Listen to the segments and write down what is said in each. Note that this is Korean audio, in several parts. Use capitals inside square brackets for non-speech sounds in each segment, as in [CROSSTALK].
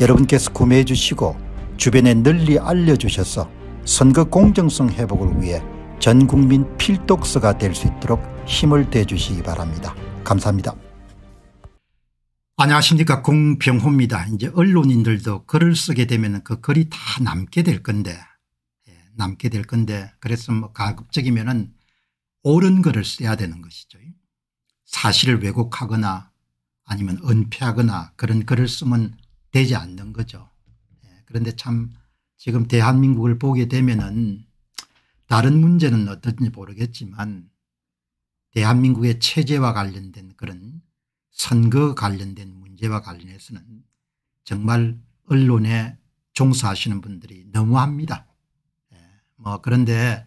여러분께서 구매해 주시고 주변에 널리 알려주셔서 선거 공정성 회복을 위해 전국민 필독서가 될 수 있도록 힘을 대주시기 바랍니다. 감사합니다. 안녕하십니까 공병호입니다. 이제 언론인들도 글을 쓰게 되면 그 글이 다 남게 될 건데 예, 남게 될 건데 그래서 뭐 가급적이면 옳은 글을 써야 되는 것이죠. 사실을 왜곡하거나 아니면 은폐하거나 그런 글을 쓰면 되지 않는 거죠. 예, 그런데 참 지금 대한민국을 보게 되면은 다른 문제는 어떤지 모르겠지만 대한민국의 체제와 관련된 그런 선거 관련된 문제와 관련해서는 정말 언론에 종사하시는 분들이 너무합니다. 예, 뭐 그런데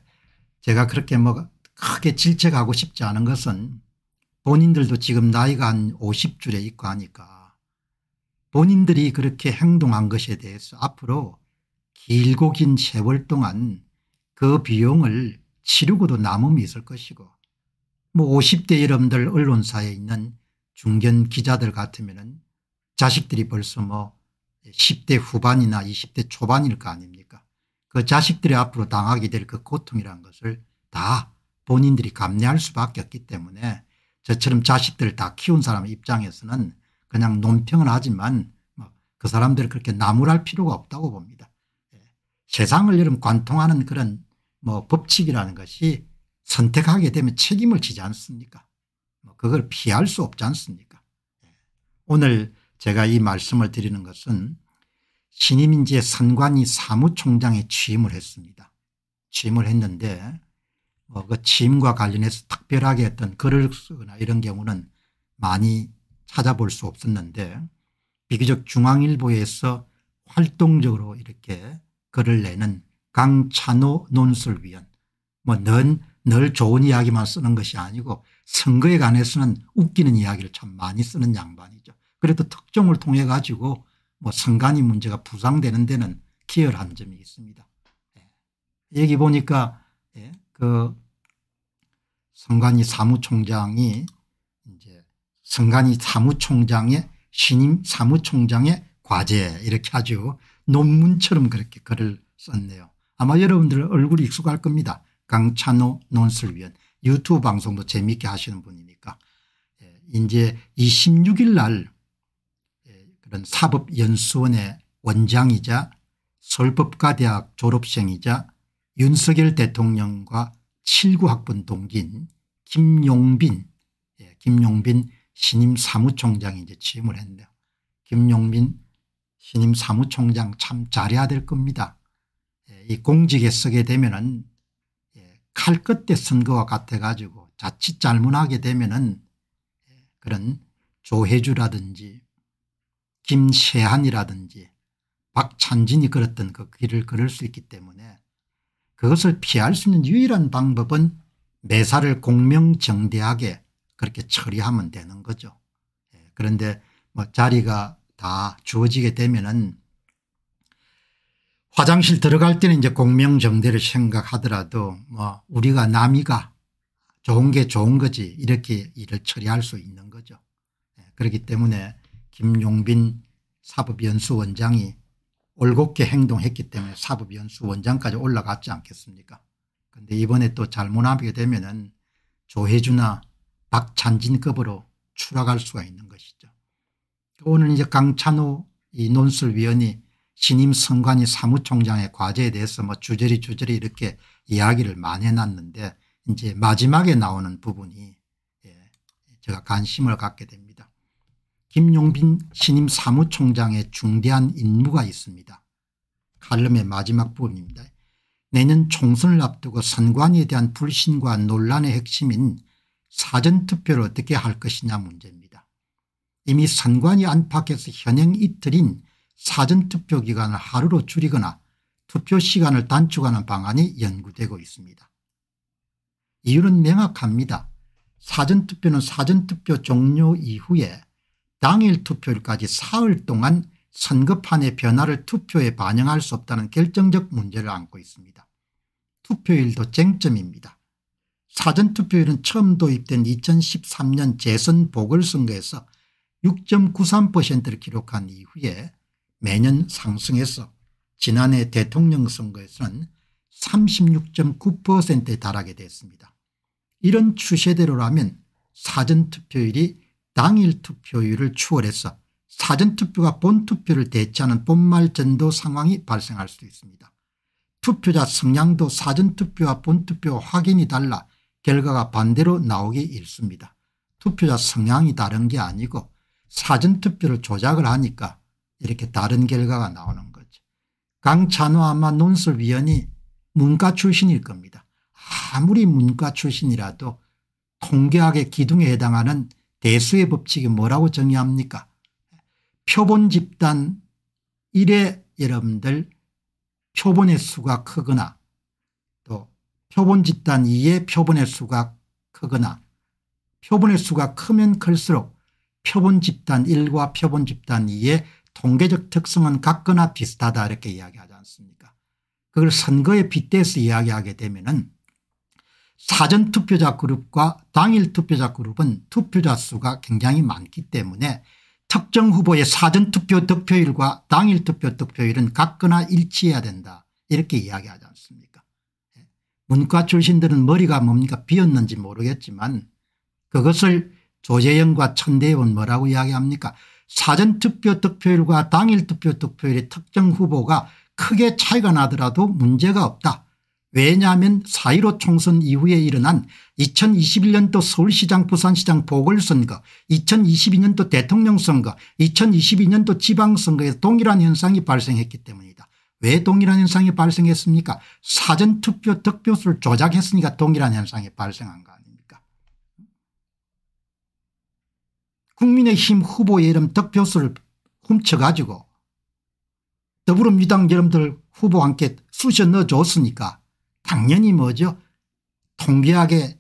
제가 그렇게 뭐 크게 질책하고 싶지 않은 것은 본인들도 지금 나이가 한 50줄에 있고 하니까 본인들이 그렇게 행동한 것에 대해서 앞으로 길고 긴 세월 동안 그 비용을 치르고도 남음이 있을 것이고 뭐 50대 여러분들 언론사에 있는 중견 기자들 같으면 자식들이 벌써 뭐 10대 후반이나 20대 초반일 거 아닙니까 그 자식들이 앞으로 당하게 될 그 고통이라는 것을 다 본인들이 감내할 수밖에 없기 때문에 저처럼 자식들 다 키운 사람 입장에서는 그냥 논평은 하지만 뭐 그 사람들을 그렇게 나무랄 필요가 없다고 봅니다. 예. 세상을 이름 관통하는 그런 뭐 법칙이라는 것이 선택하게 되면 책임을 지지 않습니까? 뭐 그걸 피할 수 없지 않습니까? 예. 오늘 제가 이 말씀을 드리는 것은 신임인지의 선관위 사무총장에 취임을 했습니다. 취임을 했는데 뭐그 취임과 관련해서 특별하게 했던 글을 쓰거나 이런 경우는 많이 찾아볼 수 없었는데 비교적 중앙일보에서 활동적으로 이렇게 글을 내는 강찬호 논술위원 뭐늘 늘 좋은 이야기만 쓰는 것이 아니고 선거에 관해서는 웃기는 이야기를 참 많이 쓰는 양반이죠. 그래도 특종을 통해 가지고 뭐 선관위 문제가 부상되는 데는 기여한 점이 있습니다. 예. 여기 보니까 예, 그 선관위 사무총장이 성관이 사무총장의 신임 사무총장의 과제 이렇게 아주 논문처럼 그렇게 글을 썼네요. 아마 여러분들 얼굴이 익숙할 겁니다. 강찬호 논술위원 유튜브 방송도 재미있게 하시는 분이니까 예, 이제 26일 날 예, 그런 사법연수원의 원장이자 설법과대학 졸업생이자 윤석열 대통령과 7구학번 동기인 김용빈 예, 김용빈 신임 사무총장이 이제 취임을 했는데요. 김용민 신임 사무총장 참 잘해야 될 겁니다. 예, 이 공직에 서게 되면은 예, 칼 끝에 쓴 거와 같아 가지고 자칫 잘못하게 되면은 예, 그런 조혜주라든지 김세한이라든지 박찬진이 걸었던 그 길을 걸을 수 있기 때문에 그것을 피할 수 있는 유일한 방법은 매사를 공명정대하게 그렇게 처리하면 되는 거죠. 예, 그런데 뭐 자리가 다 주어지게 되면은 화장실 들어갈 때는 이제 공명정대를 생각하더라도 뭐 우리가 남이가 좋은 게 좋은 거지 이렇게 일을 처리할 수 있는 거죠. 예, 그렇기 때문에 김용빈 사법연수원장이 올곧게 행동했기 때문에 사법연수원장까지 올라갔지 않겠습니까 그런데 이번에 또 잘못하게 되면 은 조혜주나 박찬진급으로 추락할 수가 있는 것이죠. 오늘 이제 강찬호 이 논술위원이 신임 선관위 사무총장의 과제에 대해서 뭐 주저리 주저리 이렇게 이야기를 많이 해놨는데 이제 마지막에 나오는 부분이 예, 제가 관심을 갖게 됩니다. 김용빈 신임 사무총장의 중대한 임무가 있습니다. 칼럼의 마지막 부분입니다. 내년 총선을 앞두고 선관위에 대한 불신과 논란의 핵심인 사전투표를 어떻게 할 것이냐 문제입니다. 이미 선관위 안팎에서 현행 이틀인 사전투표 기간을 하루로 줄이거나 투표 시간을 단축하는 방안이 연구되고 있습니다. 이유는 명확합니다. 사전투표는 사전투표 종료 이후에 당일 투표일까지 사흘 동안 선거판의 변화를 투표에 반영할 수 없다는 결정적 문제를 안고 있습니다. 투표일도 쟁점입니다. 사전투표율은 처음 도입된 2013년 재선 보궐선거에서 6.93%를 기록한 이후에 매년 상승해서 지난해 대통령 선거에서는 36.9%에 달하게 됐습니다. 이런 추세대로라면 사전투표율이 당일 투표율을 추월해서 사전투표가 본투표를 대체하는 본말전도 상황이 발생할 수 있습니다. 투표자 성향도 사전투표와 본투표 확인이 달라 결과가 반대로 나오기 일쑤입니다. 투표자 성향이 다른 게 아니고 사전투표를 조작을 하니까 이렇게 다른 결과가 나오는 거죠. 강찬호 아마 논술위원이 문과 출신일 겁니다. 아무리 문과 출신이라도 통계학의 기둥에 해당하는 대수의 법칙이 뭐라고 정의합니까 표본 집단 1에 여러분들 표본의 수가 크거나 표본 집단 2의 표본의 수가 크거나 표본의 수가 크면 클수록 표본 집단 1과 표본 집단 2의 통계적 특성은 같거나 비슷하다 이렇게 이야기하지 않습니까 그걸 선거에 빗대서 이야기하게 되면 은 사전투표자 그룹과 당일투표자 그룹은 투표자 수가 굉장히 많기 때문에 특정 후보의 사전투표 득표율과 당일투표 득표율은 같거나 일치해야 된다 이렇게 이야기하지 않습니까 문과 출신들은 머리가 뭡니까 비었는지 모르겠지만 그것을 조재영과 천대은 뭐라고 이야기합니까 사전투표 득표율과 당일투표 득표율의 특정 후보가 크게 차이가 나더라도 문제가 없다. 왜냐하면 4.15 총선 이후에 일어난 2021년도 서울시장 부산시장 보궐선거 2022년도 대통령 선거 2022년도 지방선거에 서 동일한 현상이 발생했기 때문이다. 왜 동일한 현상이 발생했습니까 사전투표 득표수를 조작했으니까 동일한 현상이 발생한 거 아닙니까 국민의힘 후보 이름 득표수를 훔쳐가지고 더불어민주당 여러분들 후보 함께 쑤셔 넣어줬으니까 당연히 뭐죠 통계학의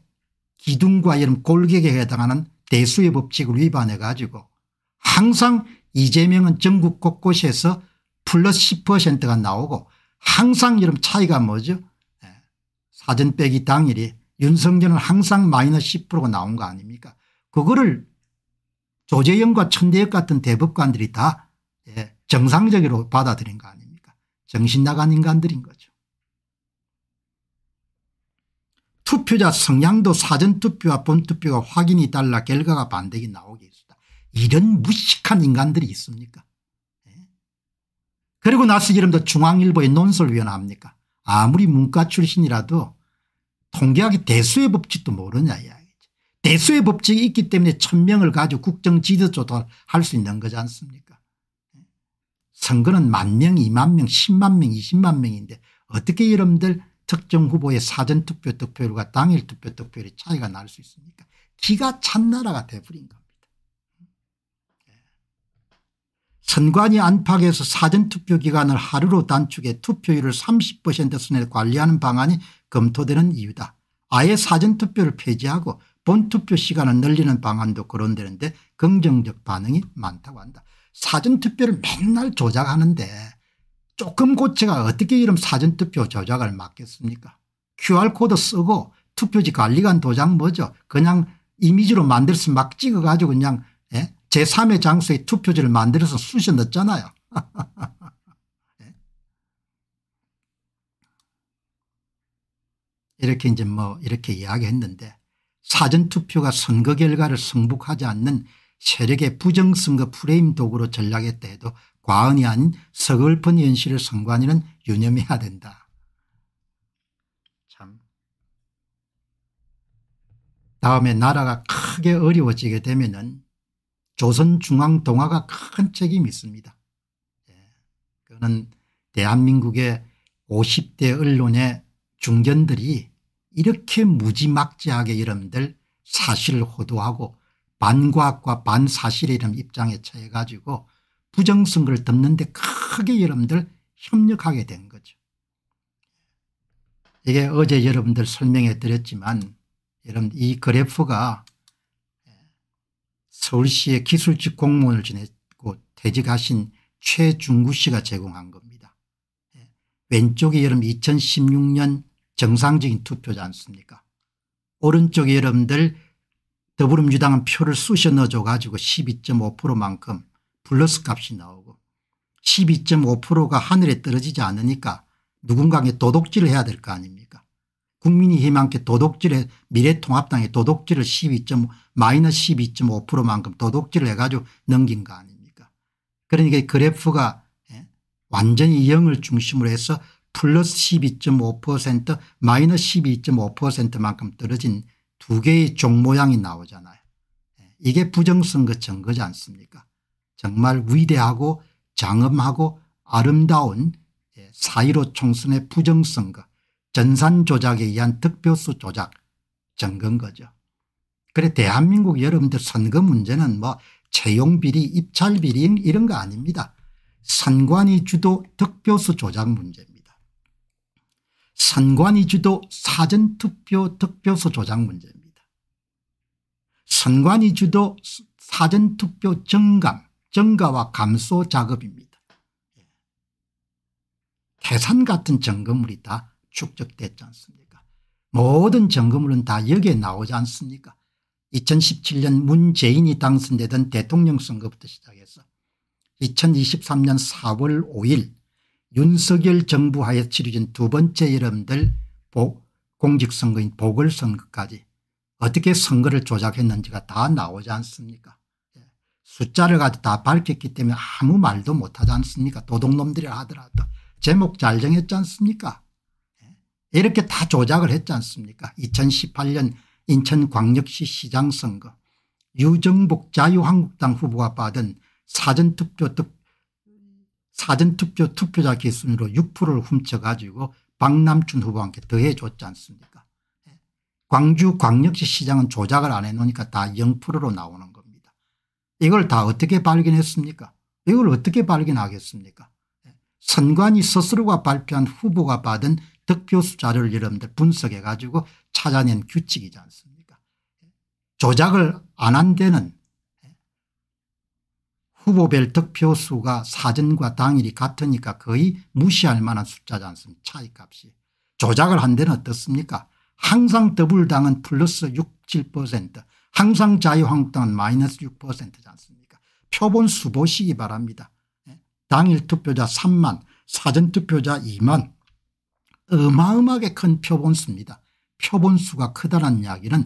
기둥과 이런 골격에 해당하는 대수의 법칙을 위반해 가지고 항상 이재명은 전국 곳곳에서 플러스 10%가 나오고 항상 여러 차이가 뭐죠 예. 사전 빼기 당일이 윤석열은 항상 마이너스 10%가 나온 거 아닙니까 그거를 조재영과 천대엽 같은 대법관들이 다 예, 정상적으로 받아들인 거 아닙니까 정신 나간 인간들인 거죠 투표자 성향도 사전투표와 본투표가 확인이 달라 결과가 반대가 나오게 했다 이런 무식한 인간들이 있습니까 그리고 나서 이름도 중앙일보의 논설위원합니까 아무리 문과 출신이라도 통계학의 대수의 법칙도 모르냐 이야기죠. 대수의 법칙이 있기 때문에 천명을 가지고 국정지도조도 할 수 있는 거지 않습니까 선거는 만 명, 이만 명, 십만 명, 이십만 명인데 어떻게 여러분들 특정 후보의 사전투표 득표율과 당일 투표 득표율의 차이가 날 수 있습니까 기가 찬 나라가 돼버린 겁니다. 선관위 안팎에서 사전투표기간을 하루로 단축해 투표율을 30% 선에 관리하는 방안이 검토되는 이유다. 아예 사전투표를 폐지하고 본투표 시간을 늘리는 방안도 거론되는데 긍정적 반응이 많다고 한다. 사전투표를 맨날 조작하는데 조금 고체가 어떻게 이런 사전투표 조작을 막겠습니까 QR코드 쓰고 투표지 관리관 도장 뭐죠 그냥 이미지로 만들어서 막 찍어가지고 그냥 제3의 장소에 투표지를 만들어서 쑤셔 넣잖아요 [LAUGHS] 이렇게 이제 뭐 이렇게 이야기했는데 사전투표가 선거 결과를 승복하지 않는 세력의 부정선거 프레임 도구로 전락했다 해도 과언이 아닌 서글픈 현실을 선관위는 유념해야 된다. 참 다음에 나라가 크게 어려워지게 되면 은 조선중앙동화가 큰 책임이 있습니다. 예. 그는 대한민국의 50대 언론의 중견들이 이렇게 무지막지하게 이름들 사실을 호도하고 반과학과 반사실 이런 입장에 처해 가지고 부정선거를 덮는데 크게 여러분들 협력하게 된 거죠. 이게 어제 여러분들 설명해 드렸지만 여러분 이 그래프가 서울시의 기술직 공무원을 지냈고 퇴직하신 최중구 씨가 제공한 겁니다. 예. 왼쪽이 여름 2016년 정상적인 투표지 않습니까 오른쪽이 여러분들 더불어민주당은 표를 쑤셔 넣어줘 가지고 12.5%만큼 플러스 값이 나오고 12.5%가 하늘에 떨어지지 않으니까 누군가에게 도둑질을 해야 될 거 아닙니까 국민의힘한테 도덕질에 미래통합당의 도덕질을 12. 5 마이너스 12.5%만큼 도덕질을 해가지고 넘긴 거 아닙니까? 그러니까 그래프가 예, 완전히 0을 중심으로 해서 플러스 12.5% 마이너스 12.5%만큼 떨어진 두 개의 종 모양이 나오잖아요. 예, 이게 부정선거 증거지 않습니까? 정말 위대하고 장엄하고 아름다운 예, 사이로 총선의 부정선거 전산 조작에 의한 득표수 조작 증거인 거죠. 그래 대한민국 여러분들 선거 문제는 뭐 채용비리 입찰비리 이런 거 아닙니다. 선관위 주도 득표수 조작 문제입니다. 선관위 주도 사전투표 득표수 조작 문제입니다. 선관위 주도 사전투표 증감 증가와 감소 작업입니다. 예. 태산 같은 점검물이 다 축적됐지 않습니까 모든 점검물은 다 여기에 나오지 않습니까 2017년 문재인이 당선되던 대통령 선거부터 시작해서 2023년 4월 5일 윤석열 정부 하에 치러진 두 번째 여러분들 공직선거인 보궐선거까지 어떻게 선거를 조작했는지가 다 나오지 않습니까 예. 숫자를 가지고 다 밝혔기 때문에 아무 말도 못하지 않습니까 도둑놈들이 하더라도 제목 잘 정했지 않습니까 이렇게 다 조작을 했지 않습니까 2018년 인천광역시 시장 선거 유정복 자유한국당 후보가 받은 사전투표 득, 사전투표 투표자 기준으로 6%를 훔쳐가지고 박남춘 후보한테 더해줬지 않습니까 예. 광주 광역시 시장은 조작을 안 해놓으니까 다 0%로 나오는 겁니다. 이걸 다 어떻게 발견했습니까 이걸 어떻게 발견하겠습니까 예. 선관위 스스로가 발표한 후보가 받은 득표 숫자를 여러분들 분석해 가지고 찾아낸 규칙이지 않습니까 조작을 안 한 데는 후보별 득표 수가 사전과 당일이 같으니까 거의 무시할 만한 숫자지 않습니까 차이값이 조작을 한 데는 어떻습니까 항상 더블당은 플러스 6 7% 항상 자유한국당은 마이너스 6%지 않습니까 표본 수 보시기 바랍니다 예? 당일 투표자 3만 사전투표자 2만 어마어마하게 큰 표본수입니다. 표본수가 크다는 이야기는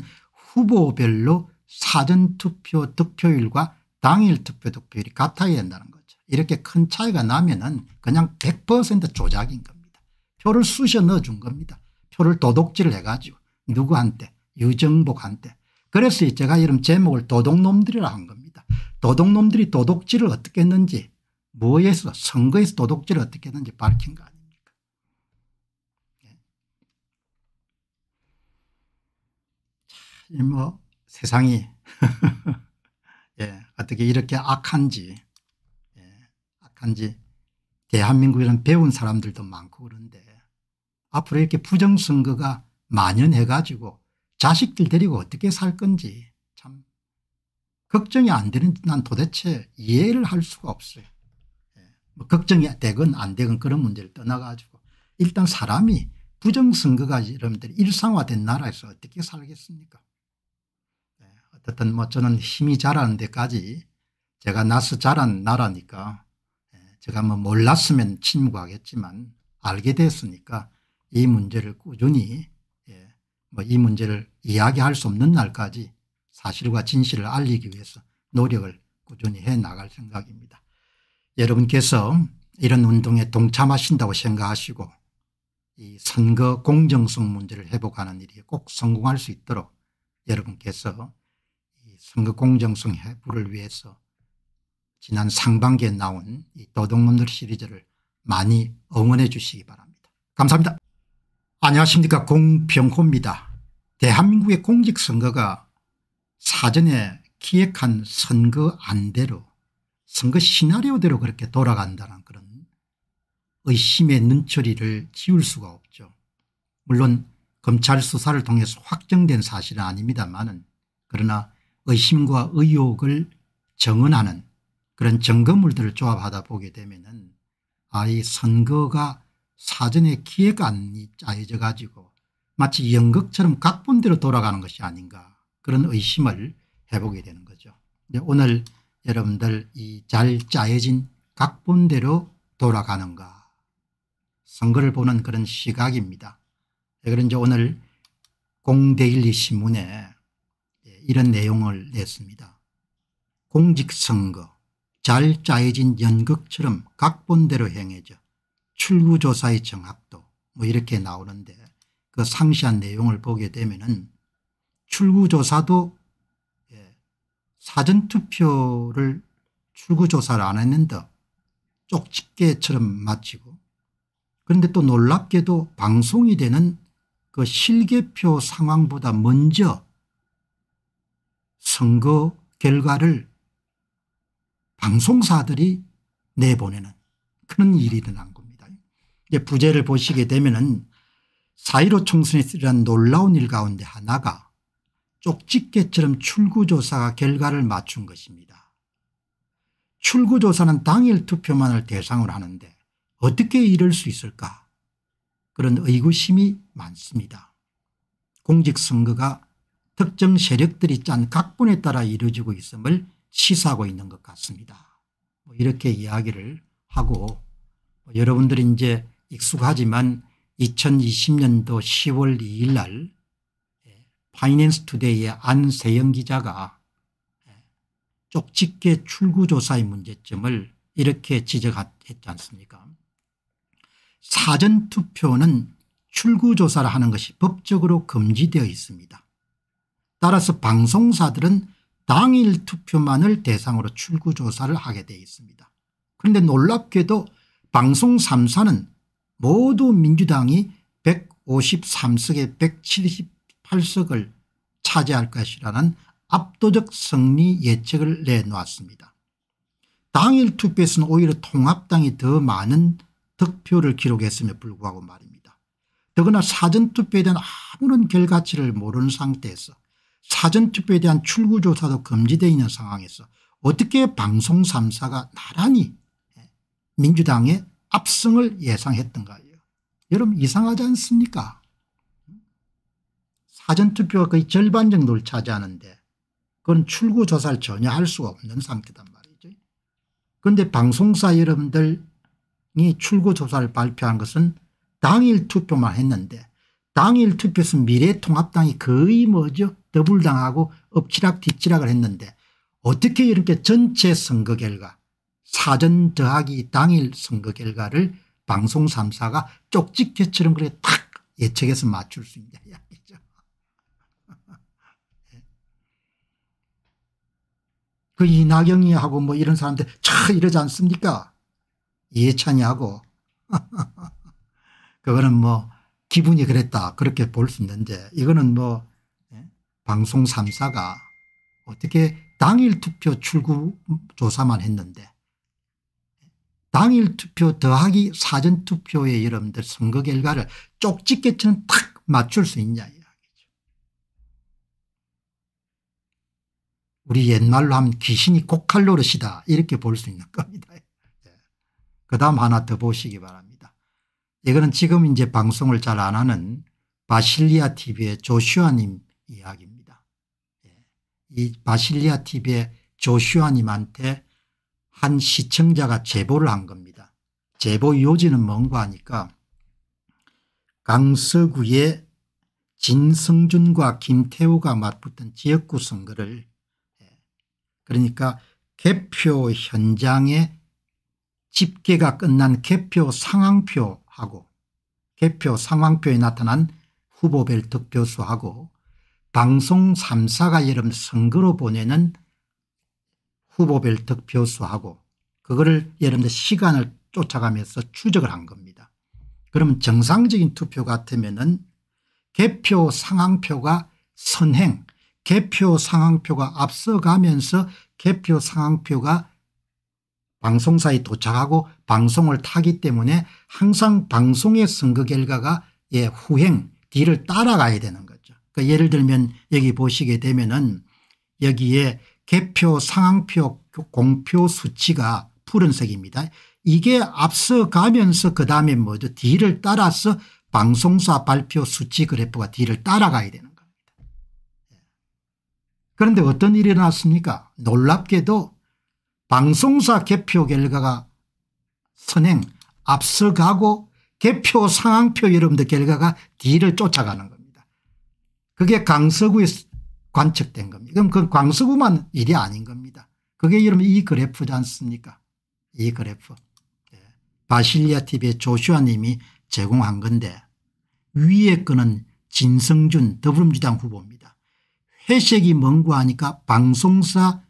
후보별로 사전투표 득표율과 당일 투표 득표율이 같아야 된다는 거죠. 이렇게 큰 차이가 나면 은 그냥 100% 조작인 겁니다. 표를 쑤셔 넣어준 겁니다. 표를 도둑질 해가지고 누구한테 유정복한테 그래서 제가 이런 제목을 도둑놈들이라 한 겁니다. 도둑놈들이 도둑질을 어떻게 했는지 뭐에서 선거에서 도둑질을 어떻게 했는지 밝힌 거 아니에요. 뭐 세상이 [LAUGHS] 예, 어떻게 이렇게 악한지 예, 악한지 대한민국에란 배운 사람들도 많고 그런데 앞으로 이렇게 부정선거가 만연해 가지고 자식들 데리고 어떻게 살 건지 참 걱정이 안 되는 난 도대체 이해를 할 수가 없어요. 예, 뭐 걱정이 되건 안 되건 그런 문제를 떠나가지고 일단 사람이 부정선거가 여러분들 일상화된 나라에서 어떻게 살겠습니까 어쨌든 뭐 저는 힘이 자라는 데까지 제가 나서 자란 나라니까 예, 제가 뭐 몰랐으면 침묵하겠지만 알게 됐으니까 이 문제를 꾸준히 예, 뭐이 문제를 이야기할 수 없는 날까지 사실과 진실을 알리기 위해서 노력을 꾸준히 해 나갈 생각입니다. 여러분께서 이런 운동에 동참하신다고 생각하시고 이 선거 공정성 문제를 회복하는 일이 꼭 성공할 수 있도록 여러분께서 선거 공정성 해부를 위해서 지난 상반기에 나온 이 도둑놈들 시리즈를 많이 응원해 주시기 바랍니다. 감사합니다. 안녕하십니까 공병호입니다. 대한민국의 공직선거가 사전에 기획한 선거 안대로 선거 시나리오대로 그렇게 돌아간다는 그런 의심의 눈초리를 지울 수가 없죠. 물론 검찰 수사를 통해서 확정된 사실은 아닙니다만 그러나 의심과 의혹을 정언하는 그런 증거물들을 조합하다 보게 되면은 아이 선거가 사전에 기획안이 짜여져 가지고 마치 연극처럼 각본대로 돌아가는 것이 아닌가 그런 의심을 해보게 되는 거죠. 네, 오늘 여러분들 이 잘 짜여진 각본대로 돌아가는가 선거를 보는 그런 시각입니다. 네, 그런지 오늘 공대일리 신문에 이런 내용을 냈습니다. 공직선거 잘 짜여진 연극처럼 각본대로 행해져 출구조사의 정확도 뭐 이렇게 나오는데 그 상시한 내용을 보게 되면 은 출구조사도 예, 사전투표를 출구조사를 안 했는데 쪽집게처럼 마치고 그런데 또 놀랍게도 방송이 되는 그 실개표 상황보다 먼저 선거 결과를 방송사들이 내보내는 그런 일이 일어난 겁니다. 이제 부제를 보시게 되면은 4.15총선에리란 놀라운 일 가운데 하나가 쪽집게처럼 출구조사가 결과를 맞춘 것입니다. 출구조사는 당일 투표만을 대상으로 하는데 어떻게 이럴 수 있을까 그런 의구심이 많습니다. 공직선거가 특정 세력들이 짠 각본에 따라 이루어지고 있음을 시사하고 있는 것 같습니다. 뭐 이렇게 이야기를 하고 뭐 여러분들이 이제 익숙하지만 2020년도 10월 2일 날 파이낸스 투데이의 안세영 기자가 예, 쪽집게 출구조사의 문제점을 이렇게 지적했지 않습니까 사전투표는 출구조사를 하는 것이 법적으로 금지되어 있습니다. 따라서 방송사들은 당일 투표만을 대상으로 출구조사를 하게 되어 있습니다. 그런데 놀랍게도 방송 3사는 모두 민주당이 153석에 178석을 차지할 것이라는 압도적 승리 예측을 내놓았습니다. 당일 투표에서는 오히려 통합당이 더 많은 득표를 기록했음에 불구하고 말입니다. 더구나 사전투표에 대한 아무런 결과치를 모르는 상태에서 사전투표에 대한 출구조사도 금지되어 있는 상황에서 어떻게 방송 3사가 나란히 예, 민주당의 압승을 예상했던가요. 여러분 이상하지 않습니까 사전투표가 거의 절반 정도를 차지하는데 그건 출구조사를 전혀 할 수가 없는 상태단 말이죠. 그런데 방송사 여러분들이 출구조사를 발표한 것은 당일 투표만 했는데 당일 투표에서 미래통합당이 거의 뭐죠 더불당하고 엎치락 뒤치락을 했는데 어떻게 이렇게 전체 선거 결과 사전 더하기 당일 선거 결과를 방송 3사가 쪽집게처럼 그래게탁 예측해서 맞출 수 있냐 이야기죠. [LAUGHS] 그 이나경이하고 뭐 이런 사람들 차 이러지 않습니까? 예찬이하고 [LAUGHS] 그거는 뭐 기분이 그랬다 그렇게 볼 수 있는데 이거는 뭐 방송 3사가 어떻게 당일 투표 출구 조사만 했는데 당일 투표 더하기 사전 투표의 여러분들 선거 결과를 쪽집게처럼 탁 맞출 수 있냐 이야기죠. 우리 옛말로 하면 귀신이 고칼로릇이다 이렇게 볼 수 있는 겁니다. 예. 그 다음 하나 더 보시기 바랍니다. 이거는 지금 이제 방송을 잘 안 하는 바실리아 tv의 조슈아님 이야기입니다. 이 바실리아 TV의 조슈아님한테 한 시청자가 제보를 한 겁니다. 제보 요지는 뭔가 하니까 강서구의 진성준과 김태우가 맞붙은 지역구 선거를 그러니까 개표 현장에 집계가 끝난 개표 상황표하고 개표 상황표에 나타난 후보별 득표수하고 방송 3사가 여름 선거로 보내는 후보별 득표수하고 그거를 여러분들 시간을 쫓아가면서 추적을 한 겁니다. 그러면 정상적인 투표 같으면 은 개표 상황표가 선행 개표 상황표가 앞서가면서 개표 상황표가 방송사에 도착하고 방송을 타기 때문에 항상 방송의 선거 결과가 예, 후행 뒤를 따라가야 되는 그 예를 들면 여기 보시게 되면은 여기에 개표 상황표 공표 수치가 푸른색입니다. 이게 앞서가면서 그 다음에 뭐죠 뒤를 따라서 방송사 발표 수치 그래프가 뒤를 따라가야 되는 겁니다. 예. 그런데 어떤 일이 일어났습니까 놀랍게도 방송사 개표 결과가 선행 앞서가고 개표 상황표 여러분들 결과가 뒤를 쫓아가는 거예요. 그게 강서구에 서 관측된 겁니다. 그럼 그 강서구만 일이 아닌 겁니다. 그게 여러분 이 그래프지 않습니까? 이 그래프. 예. 바실리아 TV의 조슈아 님이 제공한 건데 위에 거는 진성준 더불어민주당 후보입니다. 회색이 뭔고 하니까 방송사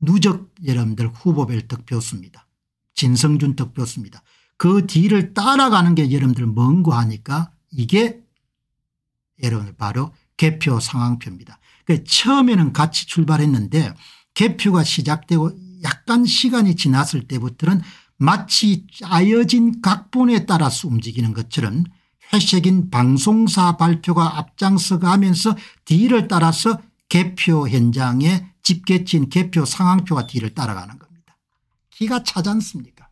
누적 여러분들 후보별 득표수입니다. 진성준 득표수입니다. 그 뒤를 따라가는 게 여러분들 뭔고 하니까 이게 여러분들 바로 개표 상황표입니다. 그 처음에는 같이 출발했는데 개표가 시작되고 약간 시간이 지났을 때부터는 마치 짜여진 각본에 따라서 움직이는 것처럼 회색인 방송사 발표가 앞장서가면서 뒤를 따라서 개표 현장에 집계친 개표 상황표가 뒤를 따라가는 겁니다. 기가 차지 않습니까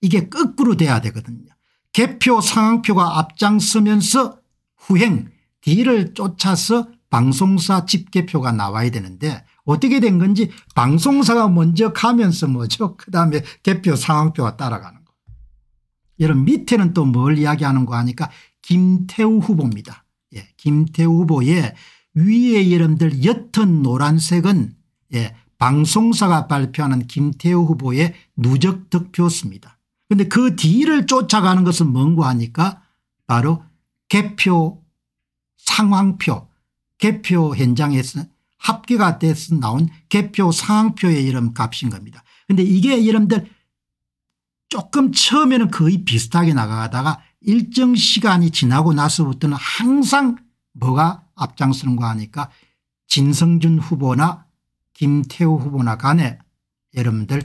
이게 거꾸로 돼야 되거든요. 개표 상황표가 앞장서면서 후행 뒤를 쫓아서 방송사 집계표가 나와야 되는데 어떻게 된 건지 방송사가 먼저 가면서 뭐죠 그다음에 개표 상황표가 따라가는 거. 여러분 밑에는 또 뭘 이야기하는 거 하니까 김태우 후보입니다. 예, 김태우 후보의 위에 여러분들 옅은 노란색은 예, 방송사가 발표하는 김태우 후보의 누적 득표수입니다. 그런데 그 뒤를 쫓아가는 것은 뭔고 하니까 바로 개표 상황표 개표 현장에서 합계가 돼서 나온 개표 상황표의 이름 값인 겁니다. 근데 이게 이름들 조금 처음에는 거의 비슷하게 나가다가 일정 시간이 지나고 나서부터는 항상 뭐가 앞장서는가 하니까 진성준 후보나 김태우 후보나 간에 여러분들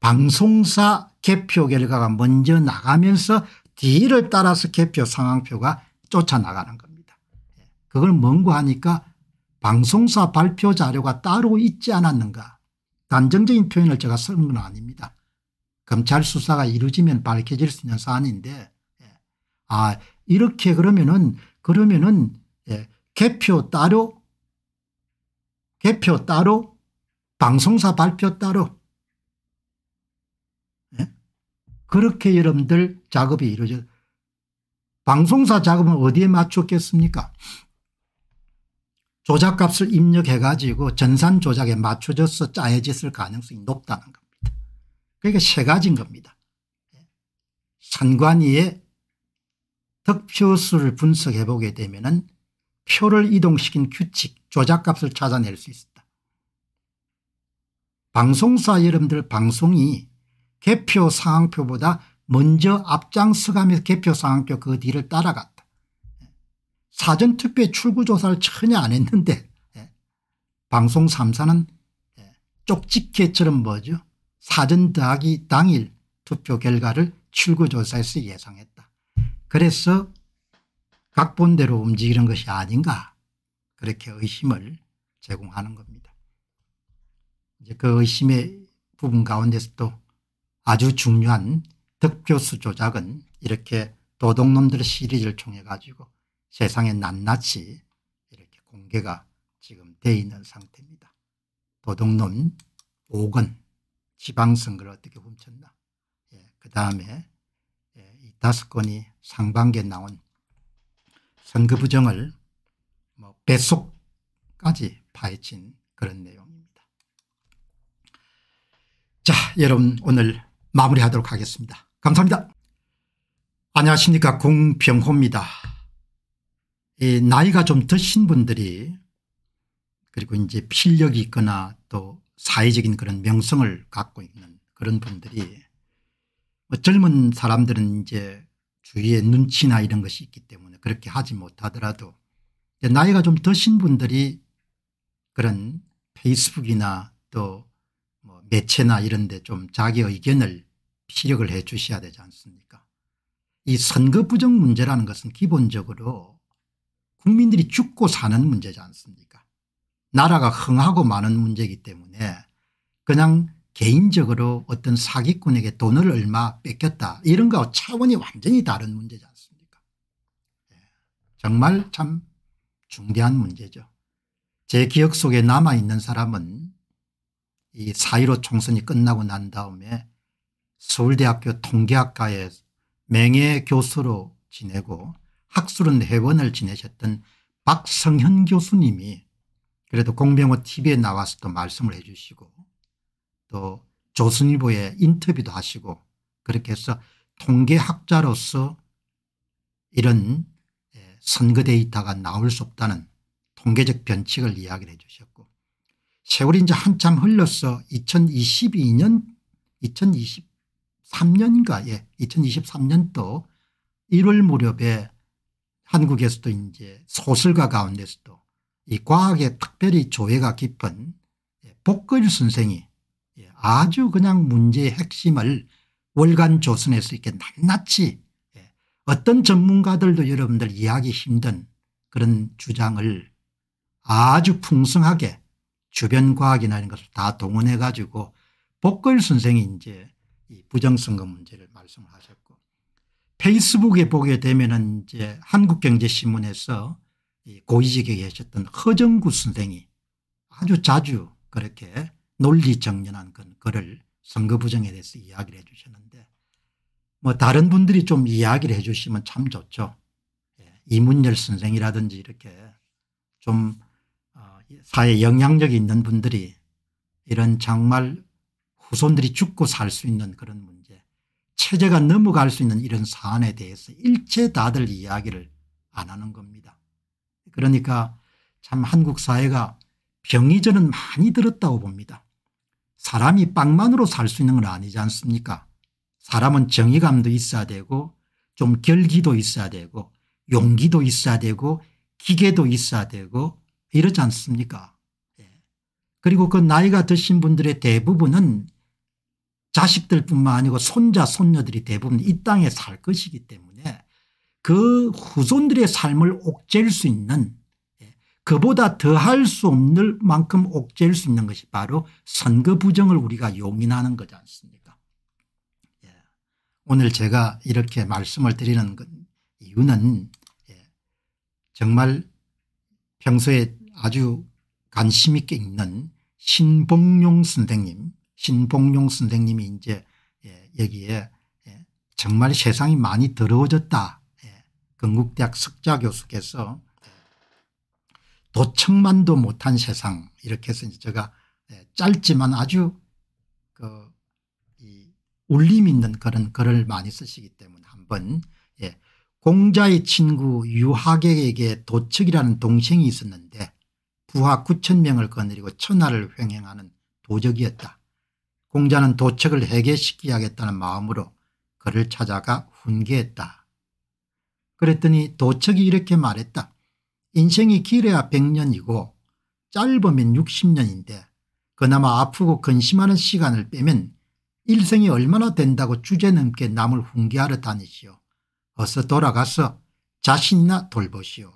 방송사 개표 결과가 먼저 나가면서 뒤를 따라서 개표 상황표가 쫓아나가는 겁니다. 그걸 m o 고하니까 방송사 발표 자료가 따로 있지 않았는가 단정적인 표현을 제가 쓴 건 아닙니다. 검찰 수사가 이루어지면 밝혀질 수 있는 사안인데 예. 아 이렇게 그러면은 그러면은 예, 개표 따로 개표 따로 방송사 발표 따로 예? 그렇게 여러분들 작업이 이루어져 방송사 작업은 어디에 맞췄겠습니까 조작값을 입력해 가지고 전산 조작에 맞춰져서 짜여졌을 가능성이 높다는 겁니다. 그러니까 세 가지인 겁니다. 산관위의 득표수를 분석해 보게 되면 은 표를 이동시킨 규칙 조작값을 찾아낼 수 있었다. 방송사 여러분들 방송이 개표 상황표보다 먼저 앞장 서가면서 개표 상황표 그 뒤를 따라갔다. 사전투표에 출구조사를 전혀 안 했는데 예. 방송 3사는 예. 쪽지게처럼 뭐죠 사전 더하기 당일 투표 결과를 출구조사에서 예상했다. 그래서 각본대로 움직이는 것이 아닌가 그렇게 의심을 제공하는 겁니다. 이제 그 의심의 부분 가운데서도 아주 중요한 득표수 조작은 이렇게 도둑놈들 시리즈를 통해 가지고 세상에 낱낱이 이렇게 공개가 지금 돼 있는 상태입니다. 도둑놈 5건 지방선거를 어떻게 훔쳤나 예, 그 다음에 예, 이 다섯 건이 상반기에 나온 선거 부정을 뭐 배속까지 파헤친 그런 내용입니다. 자 여러분 오늘 마무리하도록 하겠습니다. 감사합니다. 안녕하십니까 공병호입니다. 이 나이가 좀 드신 분들이 그리고 이제 필력이 있거나 또 사회적인 그런 명성을 갖고 있는 그런 분들이 뭐 젊은 사람들은 이제 주위에 눈치나 이런 것이 있기 때문에 그렇게 하지 못하더라도 이제 나이가 좀 드신 분들이 그런 페이스북이나 또뭐 매체나 이런 데 좀 자기 의견을 피력을 해 주셔야 되지 않습니까 이 선거 부정 문제라는 것은 기본적으로 국민들이 죽고 사는 문제지 않습니까 나라가 흥하고 많은 문제이기 때문에 그냥 개인적으로 어떤 사기꾼에게 돈을 얼마 뺏겼다 이런 거하고 차원이 완전히 다른 문제지 않습니까 예, 정말 참 중대한 문제죠. 제 기억 속에 남아있는 사람은 이 사일오 총선이 끝나고 난 다음에 서울대학교 통계학과에 맹예 교수로 지내고 학술은 회원을 지내셨던 박성현 교수님이 그래도 공병호 tv에 나와서도 말씀을 해 주시고 또 조선일보에 인터뷰도 하시고 그렇게 해서 통계학자로서 이런 예, 선거 데이터가 나올 수 없다는 통계적 변칙을 이야기를 해 주셨고 세월이 이제 한참 흘러서 2022년 2023년인가 예 2023년도 1월 무렵에 한국에서도 이제 소설가 가운데서도 이 과학에 특별히 조예가 깊은 예, 복글 선생이 예, 아주 그냥 문제의 핵심을 월간 조선에서 이렇게 낱낱이 예, 어떤 전문가들도 여러분들 이해하기 힘든 그런 주장을 아주 풍성하게 주변 과학이라는 것을 다 동원해 가지고 복글 선생이 이제 이 부정선거 문제를 말씀하셨고 페이스북에 보게 되면은 이제 한국경제신문에서 고위직에 계셨던 허정구 선생이 아주 자주 그렇게 논리정연한 글을 선거부정에 대해서 이야기를 해 주셨는데 뭐 다른 분들이 좀 이야기를 해 주시면 참 좋죠. 예, 이문열 선생이라든지 이렇게 좀 어, 사회 영향력이 있는 분들이 이런 정말 후손들이 죽고 살 수 있는 그런 문제 체제가 넘어갈 수 있는 이런 사안에 대해서 일체 다들 이야기를 안 하는 겁니다. 그러니까 참 한국 사회가 병이 저는 많이 들었다고 봅니다. 사람이 빵만으로 살 수 있는 건 아니지 않습니까 사람은 정의감도 있어야 되고 좀 결기도 있어야 되고 용기도 있어야 되고 기계도 있어야 되고 이러지 않습니까 예. 그리고 그 나이가 드신 분들의 대부분은 자식들뿐만 아니고 손자 손녀들이 대부분 이 땅에 살 것이기 때문에 그 후손들의 삶을 옥죄일 수 있는 예, 그보다 더 할 수 없는 만큼 옥죄일 수 있는 것이 바로 선거 부정을 우리가 용인하는 거지 않습니까 예. 오늘 제가 이렇게 말씀을 드리는 이유는 예, 정말 평소에 아주 관심 있게 있는 신봉용 선생님 신봉용 선생님이 이제 예, 여기에 예, 정말 세상이 많이 더러워졌다. 예, 건국대학 석자 교수께서 예, 도청만도 못한 세상 이렇게 해서 이제 제가 예, 짧지만 아주 그 울림 있는 그런 글을 많이 쓰시기 때문에 한번 예. 공자의 친구 유학에게 도척이라는 동생이 있었는데 부하 9천 명을 거느리고 천하를 횡행하는 도적이었다. 공자는 도책을 해결시키야겠다는 마음으로 그를 찾아가 훈계했다. 그랬더니 도척이 이렇게 말했다. 인생이 길어야 100년이고 짧으면 60년인데 그나마 아프고 근심하는 시간을 빼면 일생이 얼마나 된다고 주제넘게 남을 훈계하러 다니시오. 어서 돌아가서 자신이나 돌보시오.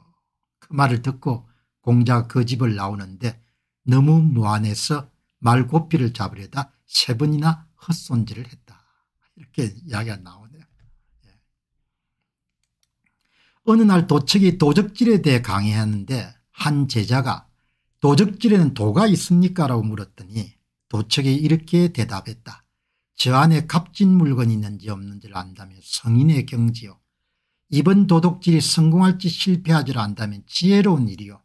그 말을 듣고 공자가 그 집을 나오는데 너무 무안해서 말고삐를 잡으려다 세 번이나 헛손질을 했다. 이렇게 이야기가 나오네요. 예. 어느 날 도척이 도적질에 대해 강의하는데 한 제자가 도적질에는 도가 있습니까? 라고 물었더니 도척이 이렇게 대답했다. 저 안에 값진 물건이 있는지 없는지를 안다면 성인의 경지요. 이번 도둑질이 성공할지 실패하지를 안다면 지혜로운 일이요.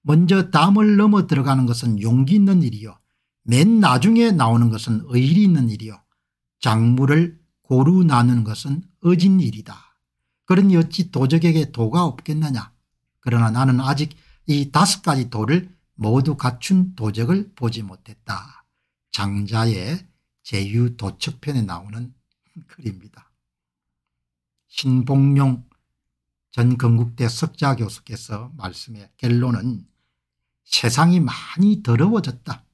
먼저 담을 넘어 들어가는 것은 용기 있는 일이요. 맨 나중에 나오는 것은 의리 있는 일이요 작물을 고루 나누는 것은 어진 일이다. 그러니 어찌 도적에게 도가 없겠느냐. 그러나 나는 아직 이 다섯 가지 도를 모두 갖춘 도적을 보지 못했다. 장자의 제유 도척편에 나오는 [LAUGHS] 글입니다. 신봉용 전 건국대 석자 교수께서 말씀해 결론은 세상이 많이 더러워졌다.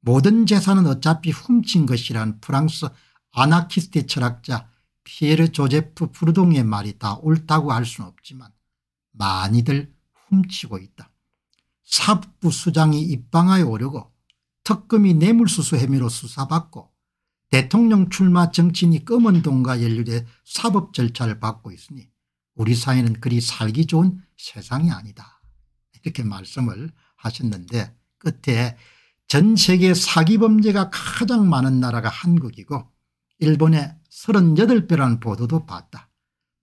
모든 재산은 어차피 훔친 것이란 프랑스 아나키스트 철학자 피에르 조제프 푸르동의 말이 다 옳다고 할 수는 없지만 많이들 훔치고 있다. 사법부 수장이 입방하에 오려고 특검이 뇌물수수 혐의로 수사받고 대통령 출마 정치인이 검은 돈과 연루돼 사법 절차를 받고 있으니 우리 사회는 그리 살기 좋은 세상이 아니다. 이렇게 말씀을 하셨는데 끝에 전 세계 사기범죄가 가장 많은 나라가 한국이고 일본의 38배라는 보도도 봤다.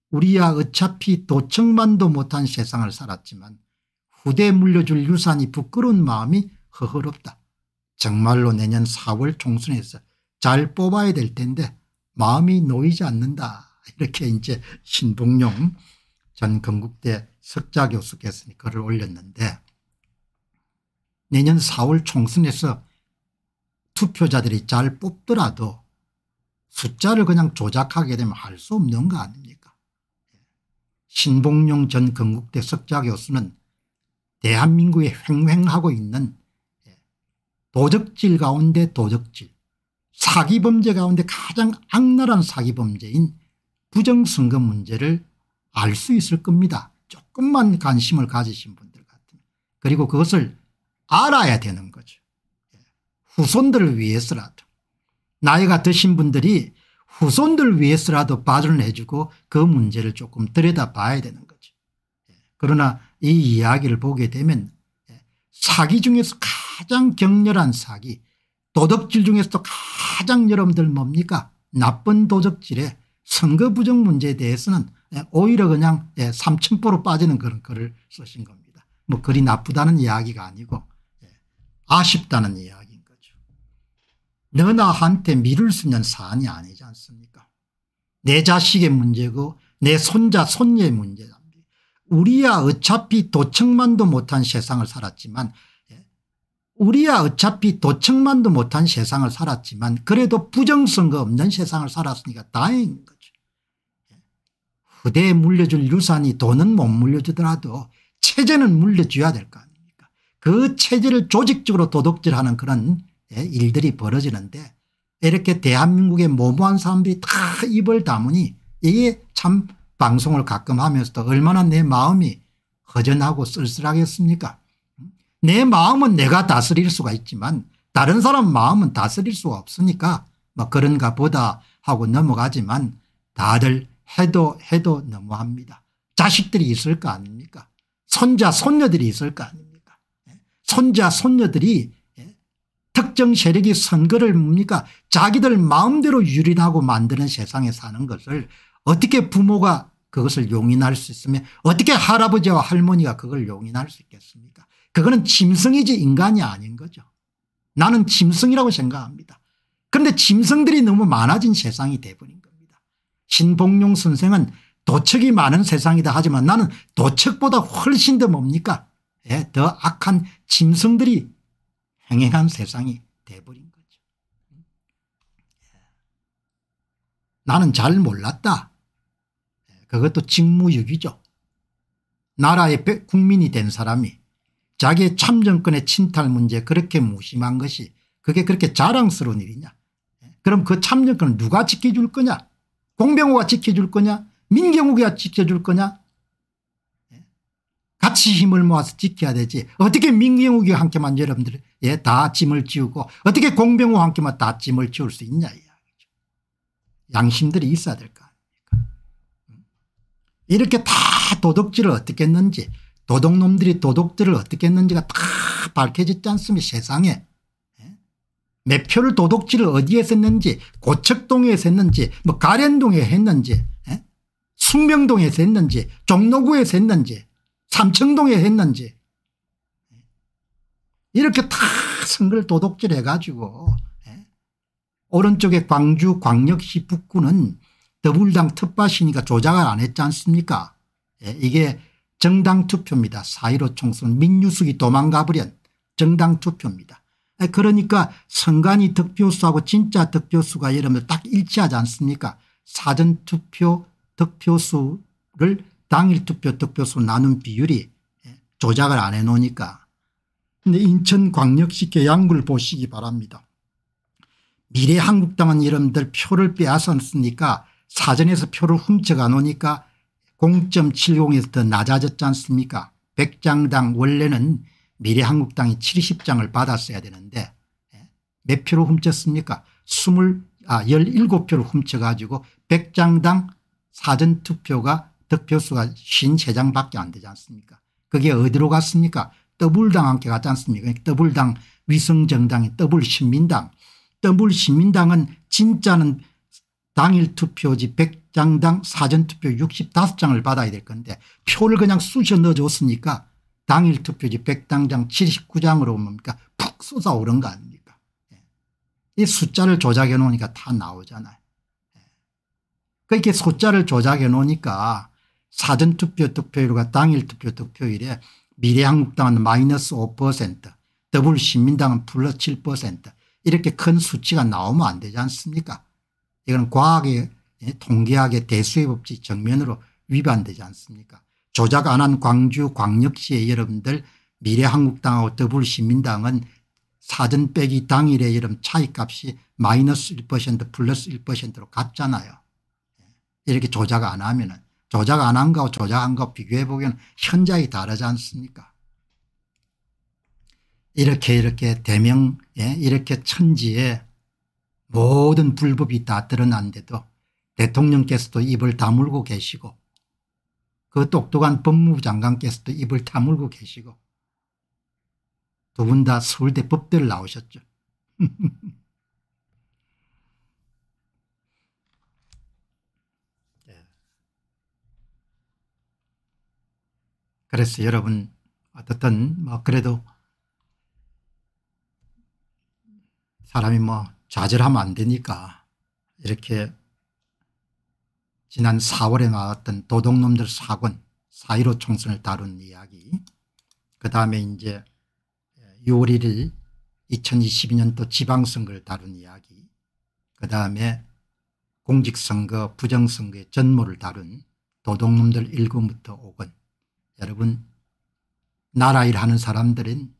우리야 어차피 도청만도 못한 세상을 살았지만 후대 물려줄 유산이 부끄러운 마음이 허허롭다. 정말로 내년 4월 총선에서 잘 뽑아야 될 텐데 마음이 놓이지 않는다. 이렇게 이제 신봉룡전 건국대 석자 교수께서 글을 올렸는데 내년 4월 총선에서 투표자들이 잘 뽑더라도 숫자를 그냥 조작하게 되면 할 수 없는 거 아닙니까 신봉용 전 건국대 석좌 교수는 대한민국에 횡횡하고 있는 도적질 가운데 도적질 사기범죄 가운데 가장 악랄한 사기범죄인 부정선거 문제를 알 수 있을 겁니다. 조금만 관심을 가지신 분들 같은 그리고 그것을 알아야 되는 거죠. 후손들을 위해서라도 나이가 드신 분들이 후손들 위해서라도 발언을 해주고 그 문제를 조금 들여다봐야 되는 거죠. 그러나 이 이야기를 보게 되면 사기 중에서 가장 격렬한 사기 도덕질 중에서도 가장 여러분들 뭡니까 나쁜 도덕질에 선거 부정 문제에 대해서는 오히려 그냥 3000% 빠지는 그런 글을 쓰신 겁니다. 뭐 글이 나쁘다는 이야기가 아니고 아쉽다는 이야기인 거죠. 너나한테 미룰 수 있는 사안이 아니지 않습니까? 내 자식의 문제고 내 손자 손녀의 문제다. 우리야 어차피 도청만도 못한 세상을 살았지만 예, 우리야 어차피 도청만도 못한 세상을 살았지만 그래도 부정선거 없는 세상을 살았으니까 다행인 거죠. 예, 후대에 물려줄 유산이 돈은 못 물려주더라도 체제는 물려줘야 될거 그체제를 조직적으로 도둑질하는 그런 예, 일들이 벌어지는데 이렇게 대한민국의 모모한 사람들이 다 입을 다무니 이게 참 방송을 가끔 하면서도 얼마나 내 마음이 허전하고 쓸쓸하겠습니까 내 마음은 내가 다스릴 수가 있지만 다른 사람 마음은 다스릴 수가 없으니까 뭐 그런가 보다 하고 넘어가지만 다들 해도 해도 너무합니다. 자식들이 있을 거 아닙니까 손자 손녀들이 있을 거 아닙니까 손자 손녀들이 예, 특정 세력이 선거를 뭡니까 자기들 마음대로 유린하고 만드는 세상에 사는 것을 어떻게 부모가 그것을 용인할 수 있으며 어떻게 할아버지와 할머니가 그걸 용인할 수 있겠습니까 그거는 짐승이지 인간이 아닌 거죠 나는 짐승이라고 생각합니다 그런데 짐승들이 너무 많아진 세상이 돼버린 겁니다 신봉룡 선생은 도척이 많은 세상이다 하지만 나는 도척보다 훨씬 더 뭡니까 예, 더 악한 짐승들이 행행한 세상이 돼버린 거죠. 예. 나는 잘 몰랐다. 예, 그것도 직무유기죠. 나라의 국민이 된 사람이 자기의 참정권의 침탈 문제 그렇게 무심한 것이 그게 그렇게 자랑스러운 일이냐. 그럼 그 참정권을 누가 지켜줄 거냐. 공병호가 지켜줄 거냐. 민경욱이가 지켜줄 거냐. 같이 힘을 모아서 지켜야 되지 어떻게 민경욱이와 함께만 여러분들 예, 다 짐을 지우고 어떻게 공병호와 함께만 다 짐을 지울 수 있냐 이야기죠. 양심들이 있어야 될거 아닙니까 이렇게 다 도덕질을 어떻게 했는지 도둑놈들이 도둑들을 어떻게 했는지가 다 밝혀졌지 않습니까 세상에. 예? 몇 표를 도둑질을 어디에 썼는지 고척동에 썼는지 뭐 가련동에 했는지 예? 숙명동에 썼는지 종로구에 썼는지 삼청동에 했는지 이렇게 다 선거를 도둑질해 가지고 예. 오른쪽에 광주광역시 북구는 더불당 텃밭이니까 조작을 안 했지 않습니까 예, 이게 정당 투표입니다. 4.15 총선 민유숙이 도망가 버린 정당 투표입니다. 예, 그러니까 선관위 득표수하고 진짜 득표수가 여러분들 딱 일치하지 않습니까 사전투표 득표수를 당일 투표 득표수 나눈 비율이 예, 조작을 안 해놓으니까. 근데 인천광역시계 양구를 보시기 바랍니다. 미래한국당은 이름들 표를 빼앗았으니까 사전에서 표를 훔쳐가 놓으니까 0.70에서 더 낮아졌지 않습니까 100장당 원래는 미래한국당이 70장을 받았어야 되는데 예, 몇 표를 훔쳤습니까 20, 아, 17표를 훔쳐가지고 100장당 사전투표가 득표수가 신3장밖에안 되지 않습니까 그게 어디로 갔습니까 더블당한테 갔지 않습니까 더블당 위성정당이 더블신민당 더블신민당은 진짜는 당일 투표지 100장당 사전투표 65장을 받아야 될 건데 표를 그냥 쑤셔 넣어줬으니까 당일 투표지 100당장 79장으로 뭡니까 푹 쏟아오른 거 아닙니까 예. 이 숫자를 조작해 놓으니까 다 나오잖아요 예. 그렇게 그러니까 숫자를 조작해 놓으니까 사전투표 투표율과 당일 투표 투표율에 미래한국당은 마이너스 5% 더불 시민당은 플러스 7% 이렇게 큰 수치가 나오면 안 되지 않습니까 이건 과학의 예, 통계학의 대수의 법칙 정면으로 위반되지 않습니까 조작 안 한 광주 광역시의 여러분들 미래한국당하고 더불시민당은 사전 빼기 당일의 여러분 차이값이 마이너스 1% 플러스 1%로 같잖아요. 예, 이렇게 조작 안 하면 은 조작 안 한거 조작한 거 비교해 보기에는 현저히 다르지 않습니까 이렇게 이렇게 대명 예? 이렇게 천지에 모든 불법이 다 드러난데도 대통령께서도 입을 다물고 계시고 그 똑똑한 법무부 장관께서도 입을 다물고 계시고 두 분 다 서울대 법대를 나오셨죠. [LAUGHS] 그래서 여러분 어떻든 뭐 그래도 사람이 뭐 좌절하면 안 되니까 이렇게 지난 4월에 나왔던 도둑놈들 사건 4.15 총선을 다룬 이야기 그 다음에 이제 6월 1일 2022년도 지방선거를 다룬 이야기 그 다음에 공직선거 부정선거의 전모를 다룬 도둑놈들 1권부터 5권 여러분 나라 일하는 사람들은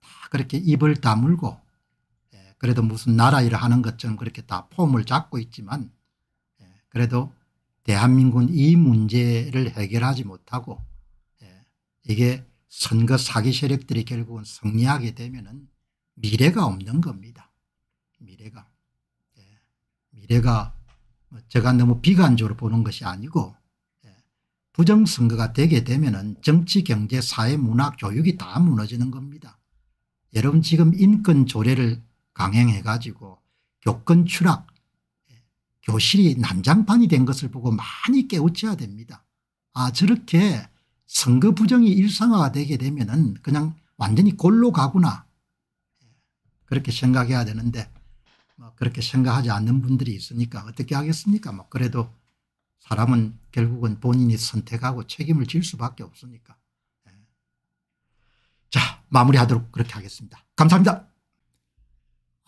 다 그렇게 입을 다물고 예, 그래도 무슨 나라 일을 하는 것처럼 그렇게 다 폼을 잡고 있지만 예, 그래도 대한민국은 이 문제를 해결하지 못하고 예, 이게 선거 사기 세력들이 결국은 승리하게 되면은 미래가 없는 겁니다. 미래가. 미래가 뭐 제가 너무 비관적으로 보는 것이 아니고 부정선거가 되게 되면 정치 경제 사회 문화 교육이 다 무너지는 겁니다. 여러분 지금 인권 조례를 강행해 가지고 교권 추락 교실이 난장판이 된 것을 보고 많이 깨우쳐야 됩니다. 아 저렇게 선거 부정이 일상화가 되게 되면 은 그냥 완전히 골로 가구나 그렇게 생각해야 되는데 뭐 그렇게 생각하지 않는 분들이 있으니까 어떻게 하겠습니까 뭐 그래도 사람은 결국은 본인이 선택하고 책임을 질 수밖에 없으니까. 네. 자 마무리하도록 그렇게 하겠습니다. 감사합니다.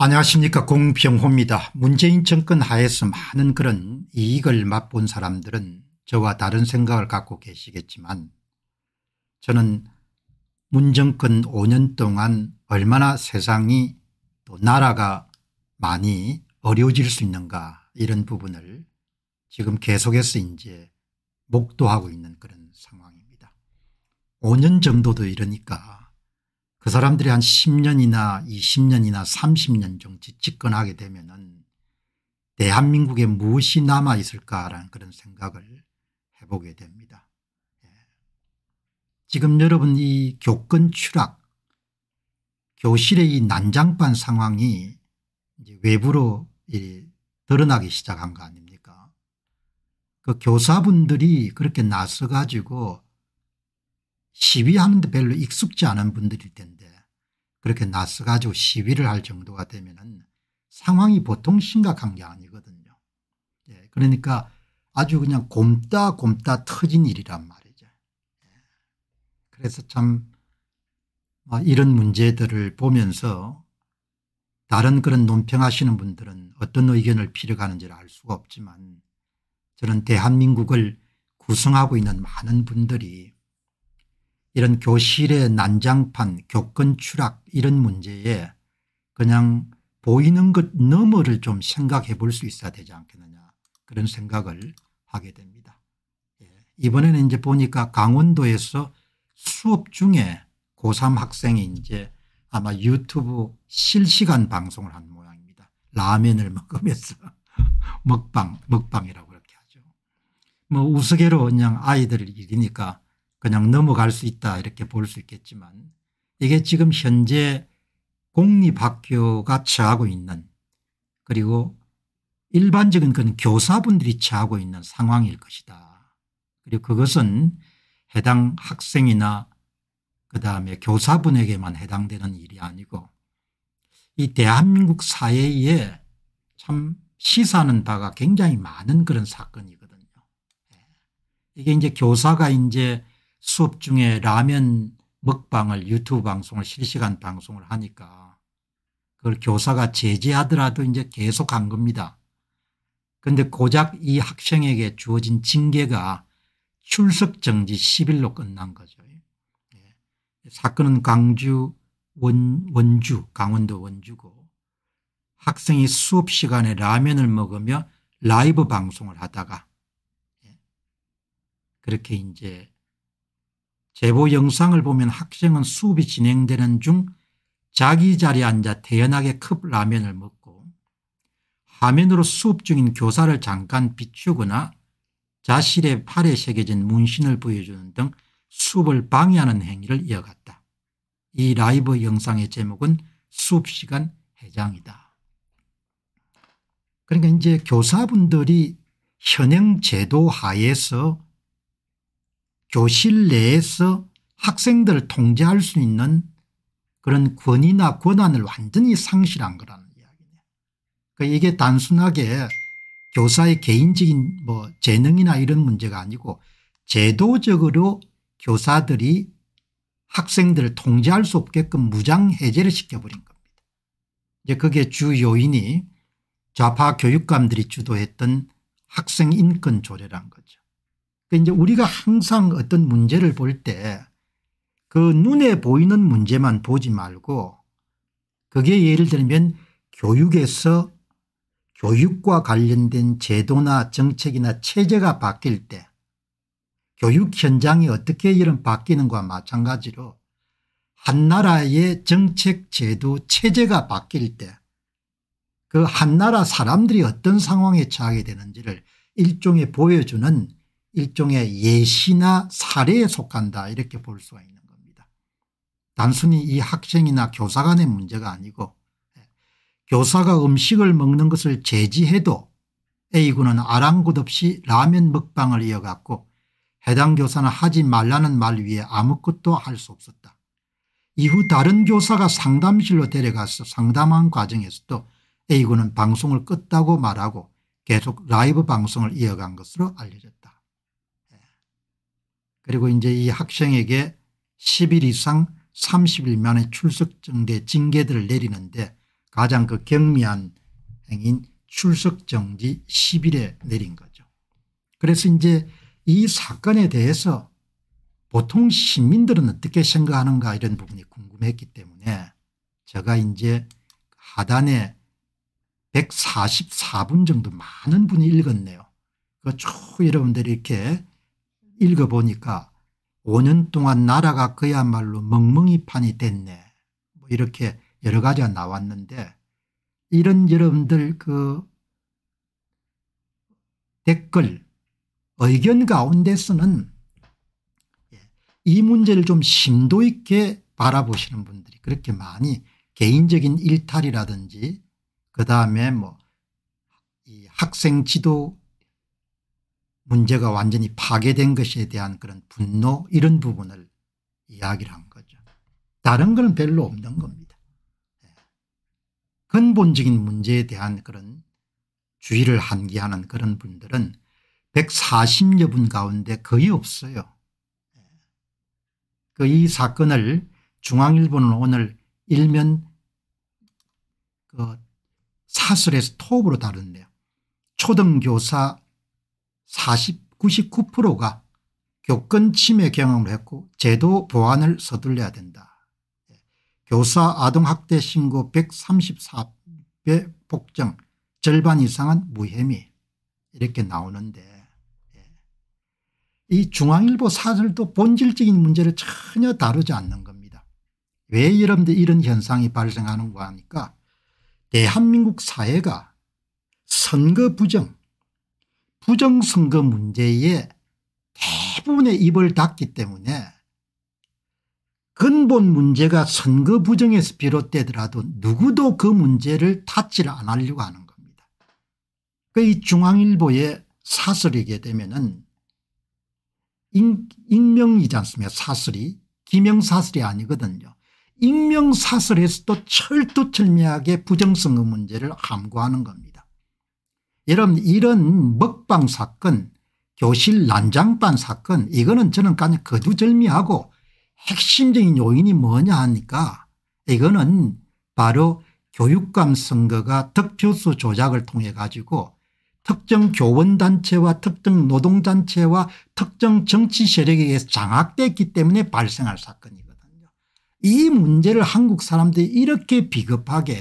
안녕하십니까 공병호입니다. 문재인 정권 하에서 많은 그런 이익을 맛본 사람들은 저와 다른 생각을 갖고 계시겠지만 저는 문정권 5년 동안 얼마나 세상이 또 나라가 많이 어려워질 수 있는가 이런 부분을 지금 계속해서 이제 목도하고 있는 그런 상황입니다. 5년 정도도 이러니까 그 사람들이 한 10년이나 20년이나 30년 정도 집권하게 되면은 대한민국에 무엇이 남아있을까라는 그런 생각을 해보게 됩니다. 예. 지금 여러분 이 교권 추락 교실의 이 난장판 상황이 외부로 드러나기 시작한 거 아닙니까 그 교사분들이 그렇게 나서 가지고 시위하는 데 별로 익숙지 않은 분들일 텐데 그렇게 나서 가지고 시위를 할 정도가 되면 은 상황이 보통 심각한 게 아니거든요. 예, 그러니까 아주 그냥 곰따 곰따 터진 일이란 말이죠. 예, 그래서 참 아, 이런 문제들을 보면서 다른 그런 논평하시는 분들은 어떤 의견을 필요하는지를 알 수가 없지만 저는 대한민국을 구성하고 있는 많은 분들이 이런 교실의 난장판 교권 추락 이런 문제에 그냥 보이는 것 너머를 좀 생각해 볼 수 있어야 되지 않겠느냐 그런 생각을 하게 됩니다. 예. 이번에는 이제 보니까 강원도에서 수업 중에 고3 학생이 이제 아마 유튜브 실시간 방송을 한 모양입니다. 라면을 [LAUGHS] 먹으면서 먹방, 먹방이라고. 뭐 우스개로 그냥 아이들 일이니까 그냥 넘어갈 수 있다 이렇게 볼 수 있겠지만 이게 지금 현재 공립학교가 처하고 있는 그리고 일반적인 그런 교사분들이 처하고 있는 상황일 것이다. 그리고 그것은 해당 학생이나 그다음에 교사분에게만 해당되는 일이 아니고 이 대한민국 사회에 참 시사하는 바가 굉장히 많은 그런 사건이고 이게 이제 교사가 이제 수업 중에 라면 먹방을 유튜브 방송을 실시간 방송을 하니까 그걸 교사가 제재하더라도 이제 계속 한 겁니다. 그런데 고작 이 학생에게 주어진 징계가 출석 정지 10일로 끝난 거죠. 예. 사건은 광주 원, 원주 강원도 원주고 학생이 수업 시간에 라면을 먹으며 라이브 방송을 하다가 그렇게 이제 제보 영상을 보면 학생은 수업이 진행되는 중 자기 자리에 앉아 태연하게 컵 라면을 먹고 화면으로 수업 중인 교사를 잠깐 비추거나 자실의 팔에 새겨진 문신을 보여주는 등 수업을 방해하는 행위를 이어갔다. 이 라이브 영상의 제목은 수업시간 해장이다. 그러니까 이제 교사분들이 현행 제도 하에서 교실 내에서 학생들을 통제할 수 있는 그런 권위나 권한을 완전히 상실한 거라는 이야기네요. 그러니까 이게 단순하게 교사의 개인적인 뭐 재능이나 이런 문제가 아니고 제도적으로 교사들이 학생들을 통제할 수 없게끔 무장해제를 시켜버린 겁니다. 이제 그게 주 요인이 좌파 교육감들이 주도했던 학생 인권 조례란 거죠. 그러 이제 우리가 항상 어떤 문제를 볼 때 그 눈에 보이는 문제만 보지 말고 그게 예를 들면 교육에서 교육과 관련된 제도나 정책이나 체제가 바뀔 때 교육 현장이 어떻게 이런 바뀌는 것과 마찬가지로 한 나라의 정책 제도 체제가 바뀔 때 그 한 나라 사람들이 어떤 상황에 처하게 되는지를 일종의 보여주는 일종의 예시나 사례에 속한다 이렇게 볼 수가 있는 겁니다. 단순히 이 학생이나 교사 간의 문제가 아니고 예, 교사가 음식을 먹는 것을 제지해도 A군은 아랑곳없이 라면 먹방을 이어갔고 해당 교사는 하지 말라는 말 위에 아무것도 할 수 없었다. 이후 다른 교사가 상담실로 데려가서 상담한 과정에서도 A군은 방송을 껐다고 말하고 계속 라이브 방송을 이어간 것으로 알려졌다. 그리고 이제 이 학생에게 10일 이상 30일 만에 출석정지 징계들을 내리는데 가장 그 경미한 행인 출석정지 10일에 내린 거죠. 그래서 이제 이 사건에 대해서 보통 시민들은 어떻게 생각하는가 이런 부분이 궁금했기 때문에 제가 이제 하단에 144분 정도 많은 분이 읽었네요. 그쭉 여러분들이 이렇게 읽어보니까 5년 동안 나라가 그야말로 멍멍이 판이 됐네. 뭐 이렇게 여러 가지가 나왔는데 이런 여러분들 그 댓글 의견 가운데서는 예, 이 문제를 좀 심도 있게 바라보시는 분들이 그렇게 많이 개인적인 일탈이라든지 그 다음에 뭐 학생 지도 문제가 완전히 파괴된 것에 대한 그런 분노 이런 부분을 이야기를 한 거죠. 다른 건 별로 없는 겁니다. 예. 근본적인 문제에 대한 그런 주의를 한기하는 그런 분들은 140여 분 가운데 거의 없어요. 예. 그이 사건을 중앙일보는 오늘 일면 그 사설에서 톱으로 다뤘네요. 초등교사 40, 99%가 교권 침해 경험을 했고 제도 보완을 서둘려야 된다. 예. 교사 아동학대 신고 134배 폭증 절반 이상은 무혐의 이렇게 나오는데 예. 이 중앙일보 사설도 본질적인 문제를 전혀 다루지 않는 겁니다. 왜 여러분들 이런 현상이 발생하는가 하니까 대한민국 사회가 선거 부정 부정선거 문제에 대부분의 입을 닫기 때문에 근본 문제가 선거 부정에서 비롯되더라도 누구도 그 문제를 탓질 안 하려고 하는 겁니다. 그 이 중앙일보의 사설이게 되면은 익명이지 않습니까 사설이 기명사설이 아니거든요. 익명사설에서도 철두철미하게 부정선거 문제를 함구하는 겁니다. 여러분 이런 먹방 사건 교실 난장판 사건 이거는 저는 그냥 거두절미하고 핵심적인 요인이 뭐냐 하니까 이거는 바로 교육감 선거가 득표수 조작을 통해 가지고 특정 교원단체와 특정 노동단체와 특정 정치 세력에 의해서 장악됐기 때문에 발생할 사건이거든요. 이 문제를 한국 사람들이 이렇게 비겁하게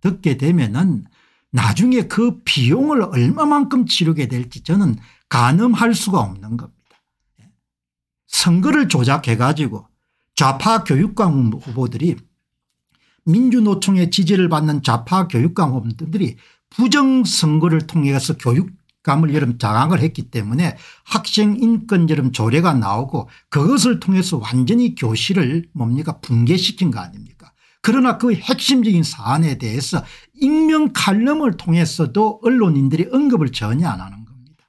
듣게 되면 은 나중에 그 비용을 얼마만큼 치르게 될지 저는 가늠할 수가 없는 겁니다. 예. 선거를 조작해 가지고 좌파 교육감 후보들이 민주노총의 지지를 받는 좌파 교육감 후보들이 부정선거를 통해서 교육감을 여름 장악을 했기 때문에 학생인권 여름 조례가 나오고 그것을 통해서 완전히 교실을 뭡니까 붕괴시킨 거 아닙니까 그러나 그 핵심적인 사안에 대해서 익명 칼럼을 통해서도 언론인들이 언급을 전혀 안 하는 겁니다.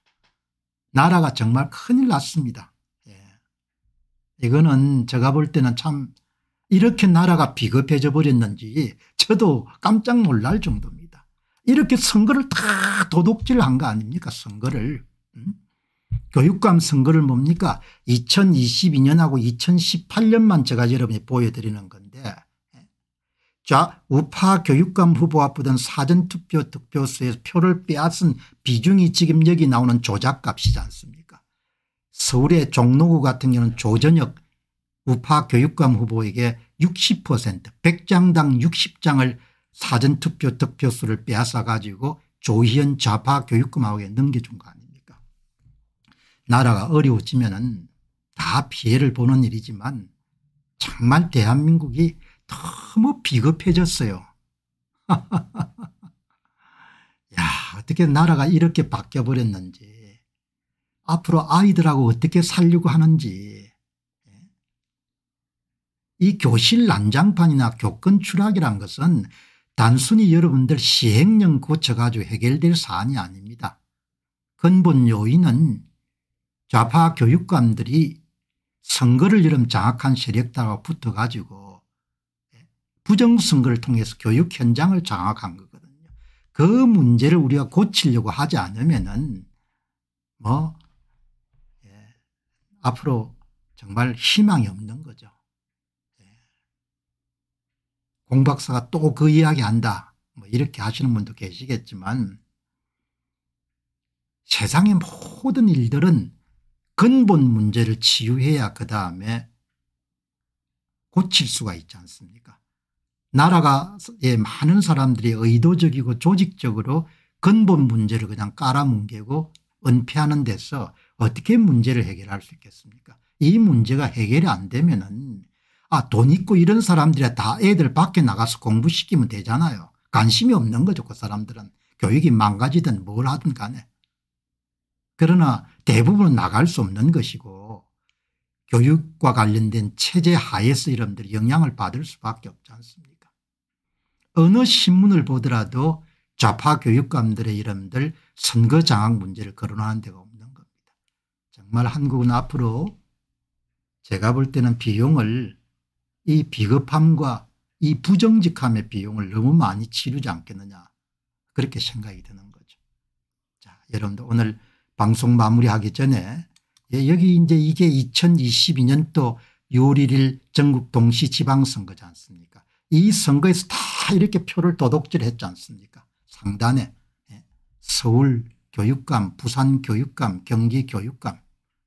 나라가 정말 큰일 났습니다. 예. 이거는 제가 볼 때는 참 이렇게 나라가 비겁해져 버렸는지 저도 깜짝 놀랄 정도입니다. 이렇게 선거를 다 도둑질한 거 아닙니까 선거를. 음? 교육감 선거를 뭡니까 2022년하고 2018년만 제가 여러분이 보여드리는 건데 자 우파 교육감 후보와 붙던 사전투표 득표수에서 표를 빼앗은 비중이 지금 여기 나오는 조작값이지 않습니까 서울의 종로구 같은 경우는 조전혁 우파 교육감 후보에게 60% 100장당 60장을 사전투표 득표수를 빼앗아 가지고 조희연 좌파 교육감하고 넘겨준 거 아닙니까 나라가 어려워지면 은다 피해를 보는 일이지만 정말 대한민국이 너무 비겁해졌어요. [LAUGHS] 야 어떻게 나라가 이렇게 바뀌어버렸는지 앞으로 아이들하고 어떻게 살려고 하는지 예? 이 교실 난장판이나 교권 추락이란 것은 단순히 여러분들 시행령 고쳐가지고 해결될 사안이 아닙니다. 근본 요인은 좌파 교육감들이 선거를 이름 장악한 세력들하 붙어가지고 부정선거를 통해서 교육 현장을 장악한 거거든요. 그 문제를 우리가 고치려고 하지 않으면은 뭐 예, 앞으로 정말 희망이 없는 거죠. 예. 공 박사가 또 그 이야기 한다 뭐 이렇게 하시는 분도 계시겠지만 세상의 모든 일들은 근본 문제를 치유해야 그 다음에 고칠 수가 있지 않습니까 나라가 예, 많은 사람들이 의도적이고 조직적으로 근본 문제를 그냥 깔아뭉개고 은폐하는 데서 어떻게 문제를 해결할 수 있겠습니까 이 문제가 해결이 안 되면 은 아, 돈 있고 이런 사람들이 다 애들 밖에 나가서 공부시키면 되잖아요. 관심이 없는 거죠. 그 사람들은. 교육이 망가지든 뭘 하든 간에. 그러나 대부분 나갈 수 없는 것이고 교육과 관련된 체제 하에서 이름들 영향을 받을 수밖에 없지 않습니까 어느 신문을 보더라도 좌파 교육감들의 이름들 선거 장악 문제를 거론하는 데가 없는 겁니다. 정말 한국은 앞으로 제가 볼 때는 비용을 이 비겁함과 이 부정직함의 비용을 너무 많이 치르지 않겠느냐 그렇게 생각이 드는 거죠. 자 여러분들 오늘 방송 마무리하기 전에 예, 여기 이제 이게 2022년도 6월 1일 전국 동시 지방선거지 않습니까 이 선거에서 다 이렇게 표를 도둑질했지 않습니까 상단에 예, 서울 교육감 부산 교육감 경기 교육감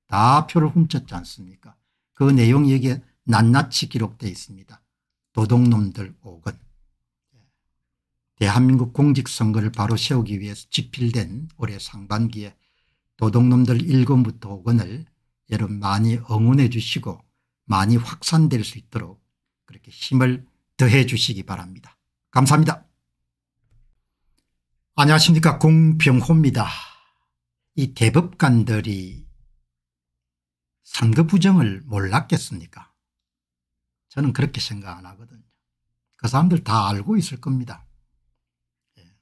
다 표를 훔쳤지 않습니까 그 내용이 여기에 낱낱이 기록되어 있습니다. 도둑놈들 5건 예. 대한민국 공직선거를 바로 세우기 위해서 집필된 올해 상반기에 도둑놈들 1권부터 5권을 여러분 많이 응원해 주시고 많이 확산될 수 있도록 그렇게 힘을 더해 주시기 바랍니다. 감사합니다. 안녕하십니까 공병호입니다. 이 대법관들이 상급 부정을 몰랐겠습니까 저는 그렇게 생각 안 하거든요. 그 사람들 다 알고 있을 겁니다. 예.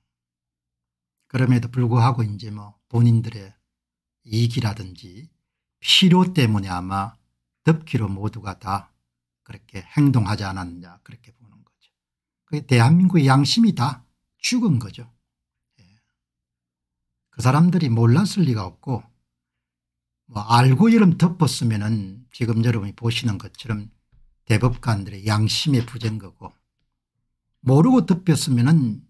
그럼에도 불구하고 이제 뭐 본인들의 이익이라든지 필요 때문에 아마 덮기로 모두가 다 그렇게 행동하지 않았냐 그렇게 봅 그게 대한민국의 양심이다. 죽은 거죠. 예. 그 사람들이 몰랐을 리가 없고 뭐 알고 이름 덮었으면 은 지금 여러분이 보시는 것처럼 대법관들의 양심의 부재인 거고 모르고 덮였으면 은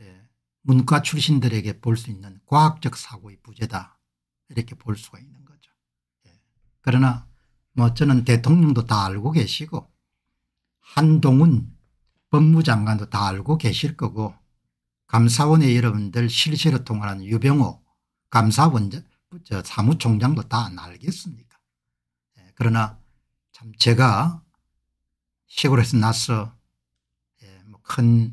예, 문과 출신들에게 볼 수 있는 과학적 사고의 부재다 이렇게 볼 수가 있는 거죠. 예. 그러나 뭐 저는 대통령도 다 알고 계시고 한동훈 법무장관도 다 알고 계실 거고 감사원의 여러분들 실시로 통하는 유병호 감사원 저 사무총장도 다 알겠습니까 예, 그러나 참 제가 시골에서 나서 예, 뭐 큰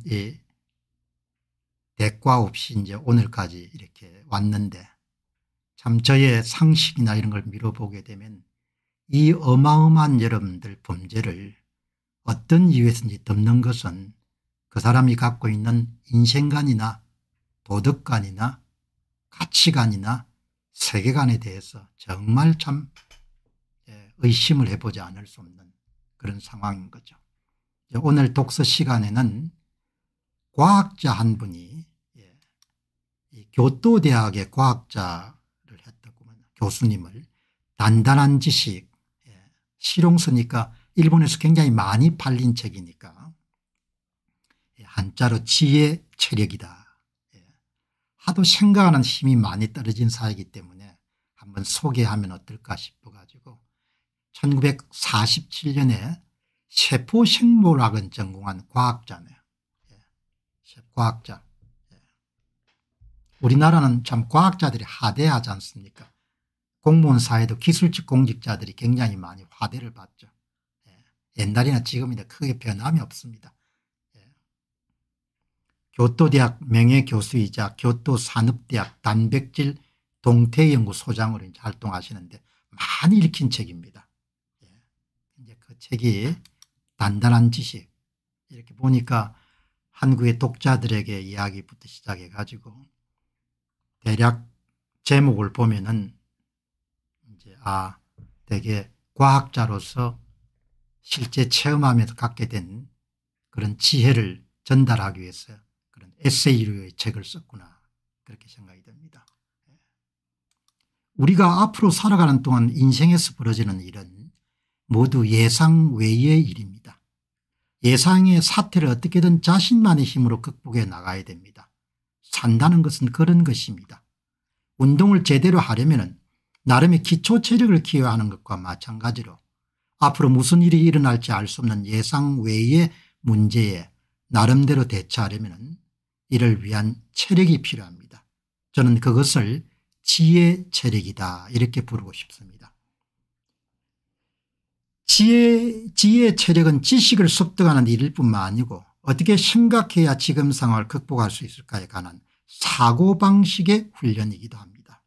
대과 없이 이제 오늘까지 이렇게 왔는데 참 저의 상식이나 이런 걸 미뤄보게 되면 이 어마어마한 여러분들 범죄를 어떤 이유에서든지 덮는 것은 그 사람이 갖고 있는 인생관이나 도덕관이나 가치관이나 세계관에 대해서 정말 참 예, 의심을 해보지 않을 수 없는 그런 상황인 거죠. 오늘 독서 시간에는 과학자 한 분이 예, 교토대학의 과학자를 했다고 교수님을 단단한 지식, 예, 실용서니까 일본에서 굉장히 많이 팔린 책이니까 예, 한자로 지혜 체력이다. 예. 하도 생각하는 힘이 많이 떨어진 사이기 때문에 한번 소개하면 어떨까 싶어가지고 1947년에 세포생물학은 전공한 과학자네요. 예. 과학자. 우리나라는 참 과학자들이 하대하지 않습니까? 공무원 사회도 기술직 공직자들이 굉장히 많이 화대를 받죠. 옛날이나 지금이나 크게 변함이 없습니다. 예. 교토대학 명예교수이자 교토산업대학 단백질 동태연구 소장으로 이제 활동하시는데 많이 읽힌 책입니다. 예. 이제 그 책이 단단한 지식 이렇게 보니까 한국의 독자들에게 이야기부터 시작해 가지고 대략 제목을 보면은 이제 아 되게 과학자로서 실제 체험하면서 갖게 된 그런 지혜를 전달하기 위해서 그런 에세이로의 책을 썼구나 그렇게 생각이 됩니다 우리가 앞으로 살아가는 동안 인생에서 벌어지는 일은 모두 예상 외의 일입니다. 예상의 사태를 어떻게든 자신만의 힘으로 극복해 나가야 됩니다. 산다는 것은 그런 것입니다. 운동을 제대로 하려면 나름의 기초 체력을 키워야 하는 것과 마찬가지로 앞으로 무슨 일이 일어날지 알 수 없는 예상 외의 문제에 나름대로 대처하려면 이를 위한 체력이 필요합니다. 저는 그것을 지혜 체력이다 이렇게 부르고 싶습니다. 지혜, 지혜 체력은 지식을 습득하는 일일 뿐만 아니고 어떻게 심각해야 지금 상황을 극복할 수 있을까에 관한 사고방식의 훈련이기도 합니다.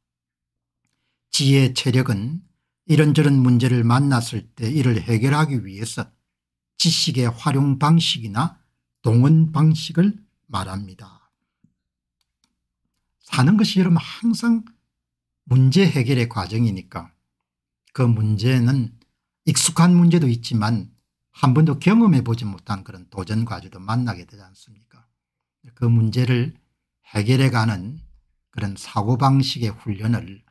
지혜 체력은 이런저런 문제를 만났을 때 이를 해결하기 위해서 지식의 활용 방식이나 동원 방식을 말합니다. 사는 것이 여러분 항상 문제 해결의 과정이니까 그 문제는 익숙한 문제도 있지만 한 번도 경험해 보지 못한 그런 도전 과제도 만나게 되지 않습니까 그 문제를 해결해가는 그런 사고방식의 훈련을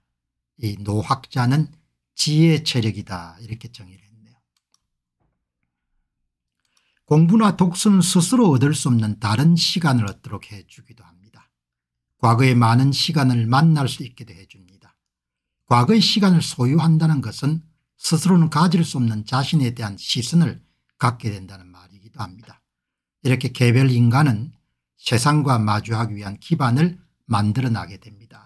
이 노학자는 지혜 체력이다 이렇게 정의를 했네요. 공부나 독서는 스스로 얻을 수 없는 다른 시간을 얻도록 해주기도 합니다. 과거의 많은 시간을 만날 수 있게도 해줍니다. 과거의 시간을 소유한다는 것은 스스로는 가질 수 없는 자신에 대한 시선을 갖게 된다는 말이기도 합니다. 이렇게 개별 인간은 세상과 마주하기 위한 기반을 만들어 나게 됩니다.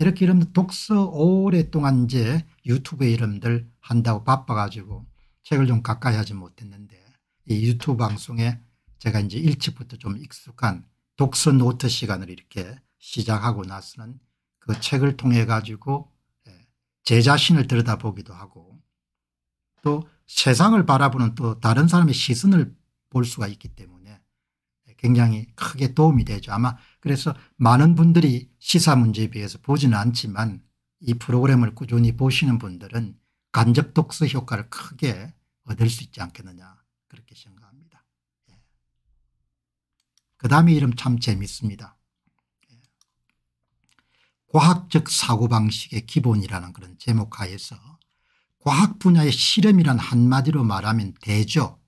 이렇게 이름들 독서 오랫동안 이제 유튜브에 이름들 한다고 바빠가지고 책을 좀 가까이 하지 못했는데 이 유튜브 방송에 제가 이제 일찍부터 좀 익숙한 독서 노트 시간을 이렇게 시작하고 나서는 그 책을 통해 가지고 예, 제 자신을 들여다보기도 하고 또 세상을 바라보는 또 다른 사람의 시선을 볼 수가 있기 때문에 굉장히 크게 도움이 되죠. 아마 그래서 많은 분들이 시사 문제에 비해서 보지는 않지만 이 프로그램을 꾸준히 보시는 분들은 간접 독서 효과를 크게 얻을 수 있지 않겠느냐 그렇게 생각합니다. 예. 그 다음에 이름 참 재밌습니다. 예. 과학적 사고방식의 기본이라는 그런 제목 하에서 과학 분야의 실험이란 한마디로 말하면 되죠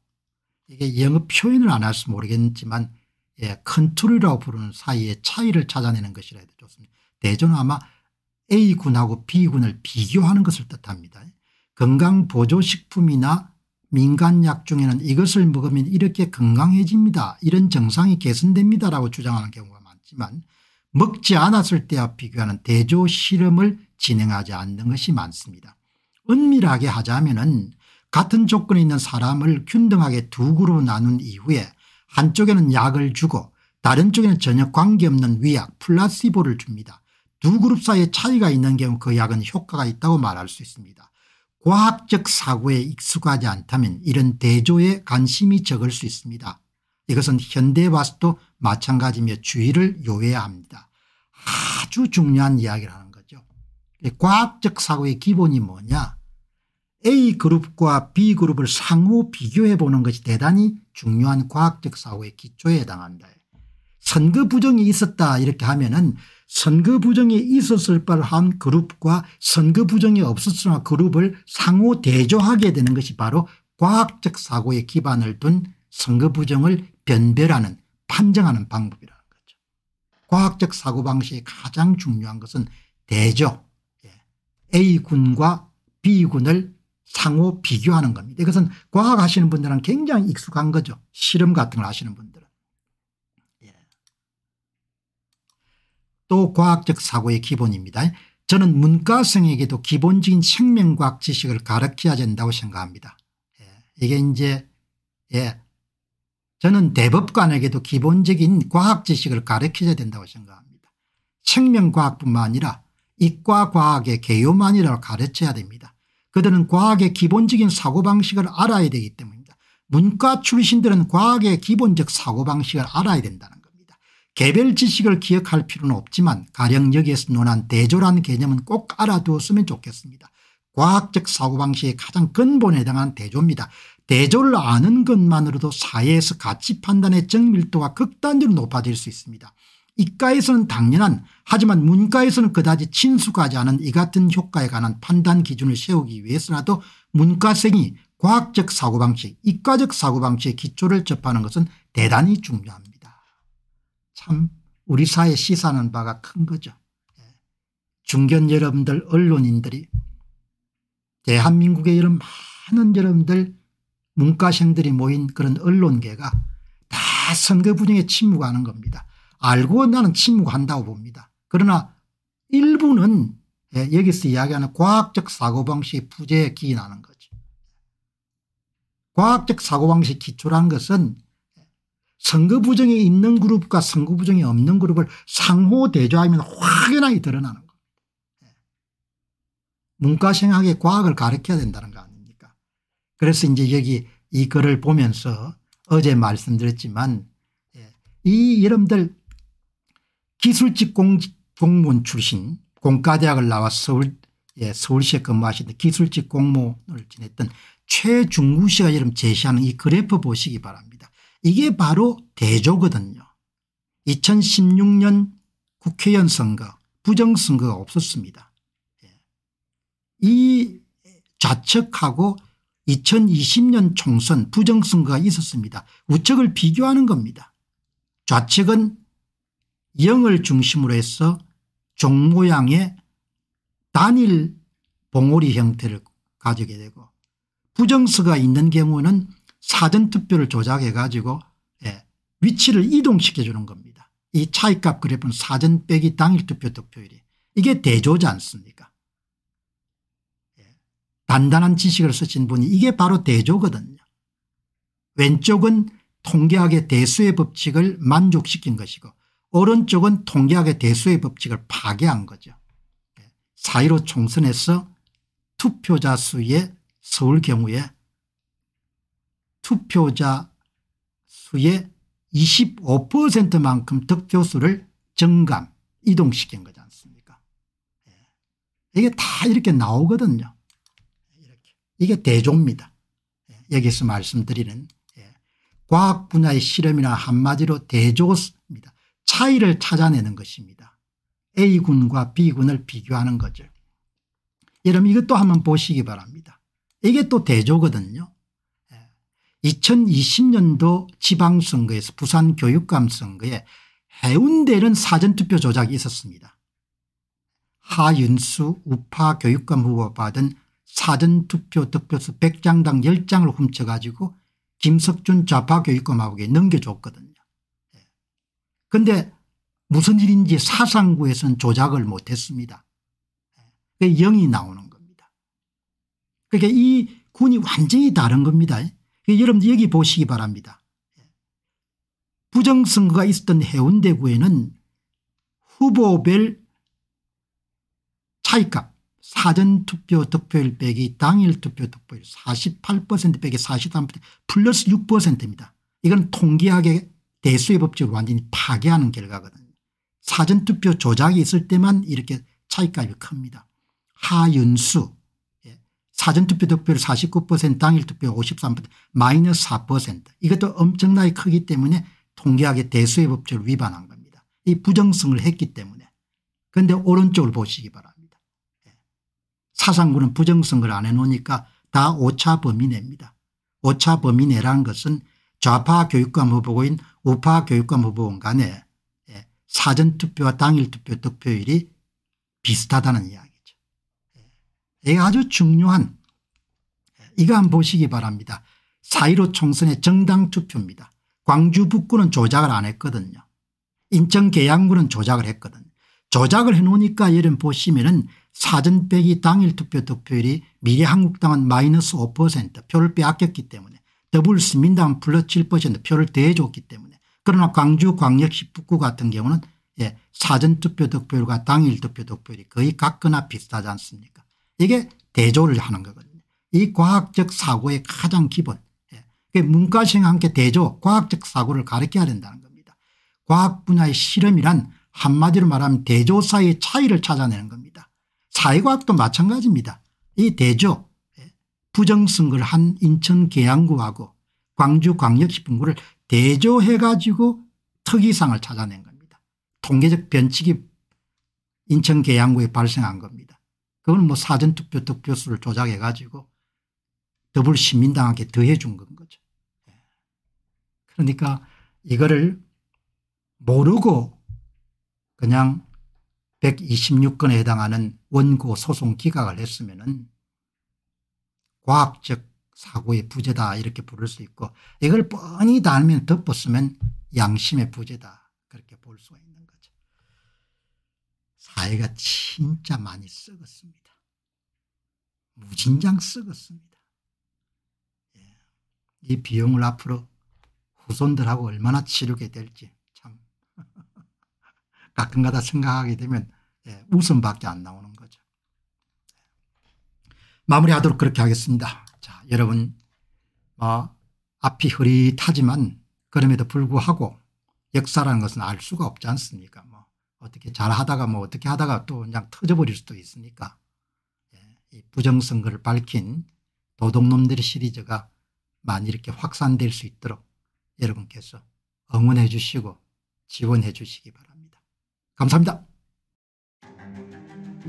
이게 영어 표현을 안 해서 모르겠지만 예, 컨트롤이라고 부르는 사이의 차이를 찾아내는 것이라 해도 좋습니다. 대조는 아마 A군하고 B군을 비교하는 것을 뜻합니다. 건강보조식품이나 민간약 중에는 이것을 먹으면 이렇게 건강해집니다. 이런 정상이 개선됩니다. 라고 주장하는 경우가 많지만 먹지 않았을 때와 비교하는 대조 실험을 진행하지 않는 것이 많습니다. 은밀하게 하자면 은 같은 조건에 있는 사람을 균등하게 두 그룹 나눈 이후에 한쪽에는 약을 주고 다른 쪽에는 전혀 관계없는 위약 플라시보를 줍니다. 두 그룹 사이에 차이가 있는 경우 그 약은 효과가 있다고 말할 수 있습니다. 과학적 사고에 익숙하지 않다면 이런 대조에 관심이 적을 수 있습니다. 이것은 현대에 와서도 마찬가지며 주의를 요해야 합니다. 아주 중요한 이야기를 하는 거죠. 과학적 사고의 기본이 뭐냐 A그룹과 B그룹을 상호 비교해 보는 것이 대단히 중요한 과학적 사고의 기초에 해당한다. 선거 부정이 있었다 이렇게 하면 은 선거 부정이 있었을 법한 그룹과 선거 부정이 없었으나 그룹을 상호 대조하게 되는 것이 바로 과학적 사고에 기반을 둔 선거 부정을 변별하는 판정하는 방법이라는 거죠. 과학적 사고방식의 가장 중요한 것은 대조 예. A군과 B군을 상호 비교하는 겁니다. 이것은 과학 하시는 분들은 굉장히 익숙한 거죠. 실험 같은 걸 하시는 분들은. 예. 또 과학적 사고의 기본입니다. 저는 문과생에게도 기본적인 생명과학 지식을 가르쳐야 된다고 생각합니다. 예. 이게 이제 예. 저는 대법관에게도 기본적인 과학 지식을 가르쳐야 된다고 생각합니다. 생명과학뿐만 아니라 이과과학의 개요만이라고 가르쳐야 됩니다. 그들은 과학의 기본적인 사고방식을 알아야 되기 때문입니다. 문과 출신들은 과학의 기본적 사고방식을 알아야 된다는 겁니다. 개별 지식을 기억할 필요는 없지만 가령 여기에서 논한 대조라 개념은 꼭 알아두었으면 좋겠습니다. 과학적 사고방식의 가장 근본에 해당하 대조입니다. 대조를 아는 것만으로도 사회에서 가치 판단의 정밀도가 극단적으로 높아질 수 있습니다. 이과에서는 당연한 하지만 문과에서는 그다지 친숙하지 않은 이 같은 효과에 관한 판단 기준을 세우기 위해서라도 문과생이 과학적 사고방식 이과적 사고방식의 기초를 접하는 것은 대단히 중요합니다. 참 우리 사회 시사는 바가 큰 거죠. 예. 중견 여러분들 언론인들이 대한민국의 이런 많은 여러분들 문과생들이 모인 그런 언론계가 다 선거 분쟁에 침묵하는 겁니다. 알고 나는 침묵한다고 봅니다. 그러나 일부는 예, 여기서 이야기하는 과학적 사고방식 부재에 기인하는 거죠. 과학적 사고방식 기초란 것은 선거 부정이 있는 그룹과 선거 부정이 없는 그룹을 상호 대조하면 확연하게 드러나는 겁니다. 예. 문과생학의 과학을 가르쳐야 된다는 거 아닙니까? 그래서 이제 여기 이 글을 보면서 어제 말씀드렸지만 예, 이 이름들 기술직 공직 공무원 출신 공과대학을 나와 서울, 예, 서울시에 근무하시던 기술직 공무원을 지냈던 최중구 씨가 여러 제시하는 이 그래프 보시기 바랍니다. 이게 바로 대조거든요. 2016년 국회의원 선거 부정선거가 없었습니다. 예. 이 좌측하고 2020년 총선 부정선거가 있었습니다. 우측을 비교하는 겁니다. 좌측은 영을 중심으로 해서 종 모양의 단일 봉오리 형태를 가지게 되고 부정수가 있는 경우는 사전투표를 조작해 가지고 예, 위치를 이동시켜 주는 겁니다. 이 차이값 그래프는 사전 빼기 당일투표 투표율이 이게 대조지 않습니까 예, 단단한 지식을 쓰신 분이 이게 바로 대조거든요. 왼쪽은 통계학의 대수의 법칙을 만족시킨 것이고 오른쪽은 통계학의 대수의 법칙을 파괴한 거죠. 4.15 총선에서 투표자 수의 서울 경우에 투표자 수의 25%만큼 득표수를 증감 이동시킨 거지 않습니까 예. 이게 다 이렇게 나오거든요. 예, 이렇게. 이게 대조입니다. 예, 여기서 말씀드리는 과학 분야의 실험이나 한마디로 대조 차이를 찾아내는 것입니다. A군과 B군을 비교하는 거죠. 여러분 이것도 한번 보시기 바랍니다. 이게 또 대조거든요. 2020년도 예. 지방선거에서 부산교육감 선거에 해운대는 사전투표 조작이 있었습니다. 하윤수 우파 교육감 후보 받은 사전투표 득표수 100장당 10장을 훔쳐가지고 김석준 좌파 교육감하고 넘겨줬거든요. 근데 무슨 일인지 사상구에서는 조작을 못했습니다. 그 0이 나오는 겁니다. 그러니까 이 군이 완전히 다른 겁니다. 그러니까 여러분 여기 보시기 바랍니다. 부정선거가 있었던 해운대구에는 후보별 차이값 사전투표 득표율 빼기 당일투표 득표율 48% 빼기 43% 플러스 6%입니다. 이건 통계학의 대수의 법칙을 완전히 파괴하는 결과거든요. 사전투표 조작이 있을 때만 이렇게 차이값이 큽니다. 하윤수 예. 사전투표 득표율 49% 당일투표 53% 마이너스 4% 이것도 엄청나게 크기 때문에 통계학의 대수의 법칙을 위반한 겁니다. 이 부정성을 했기 때문에 그런데 오른쪽을 보시기 바랍니다. 예. 사상구는 부정성을 안 해놓으니까 다 오차 범위 내입니다. 오차 범위 내라는 것은 좌파 교육감 후보인 우파 교육감 후보원 간에 예, 사전투표와 당일투표 득표율이 비슷하다는 이야기죠. 예, 이게 아주 중요한 예, 이거 한번 보시기 바랍니다. 4.15 총선의 정당 투표입니다. 광주 북구는 조작을 안 했거든요. 인천 계양구는 조작을 했거든요. 조작을 해놓으니까 예를 보시면은 사전 빼기 당일 투표 득표율이 미래한국당은 마이너스 5% 표를 빼앗겼기 때문에 더불어민당은 플러스 7% 표를 대줬기 때문에 그러나 광주 광역시 북구 같은 경우는 예, 사전투표 득표율과 당일 투표 득표율이 거의 같거나 비슷하지 않습니까 이게 대조를 하는 거거든요. 이 과학적 사고의 가장 기본 예, 문과생과 함께 대조 과학적 사고를 가르켜야 된다는 겁니다. 과학 분야의 실험이란 한마디로 말하면 대조 사이의 차이를 찾아내는 겁니다. 사회과학도 마찬가지입니다. 이 대조 예, 부정선거를 한 인천 계양구하고 광주 광역시 분구를 대조해가지고 특이상을 찾아낸 겁니다. 통계적 변칙이 인천 계양구에 발생한 겁니다. 그건 뭐 사전투표 득표수를 조작해가지고 더불 시민당한테 더해준 건 거죠. 예. 그러니까 이거를 모르고 그냥 126건에 해당하는 원고 소송 기각을 했으면 은 과학적 사고의 부재다 이렇게 부를 수 있고 이걸 뻔히 다 달면 덧붙으면 양심의 부재다 그렇게 볼 수가 있는 거죠. 사회가 진짜 많이 썩었습니다. 무진장 썩었습니다. 예. 이 비용을 앞으로 후손들하고 얼마나 치르게 될지 참 [LAUGHS] 가끔가다 생각하게 되면 예, 웃음밖에 안 나오는 거죠. 예. 마무리하도록 그렇게 하겠습니다. 여러분 어, 앞이 흐릿하지만 그럼에도 불구하고 역사라는 것은 알 수가 없지 않습니까 뭐 어떻게 잘하다가 뭐 어떻게 하다가 또 그냥 터져버릴 수도 있으니까 예, 부정선거를 밝힌 도둑놈들의 시리즈가 많이 이렇게 확산될 수 있도록 여러분께서 응원해 주시고 지원해 주시기 바랍니다. 감사합니다.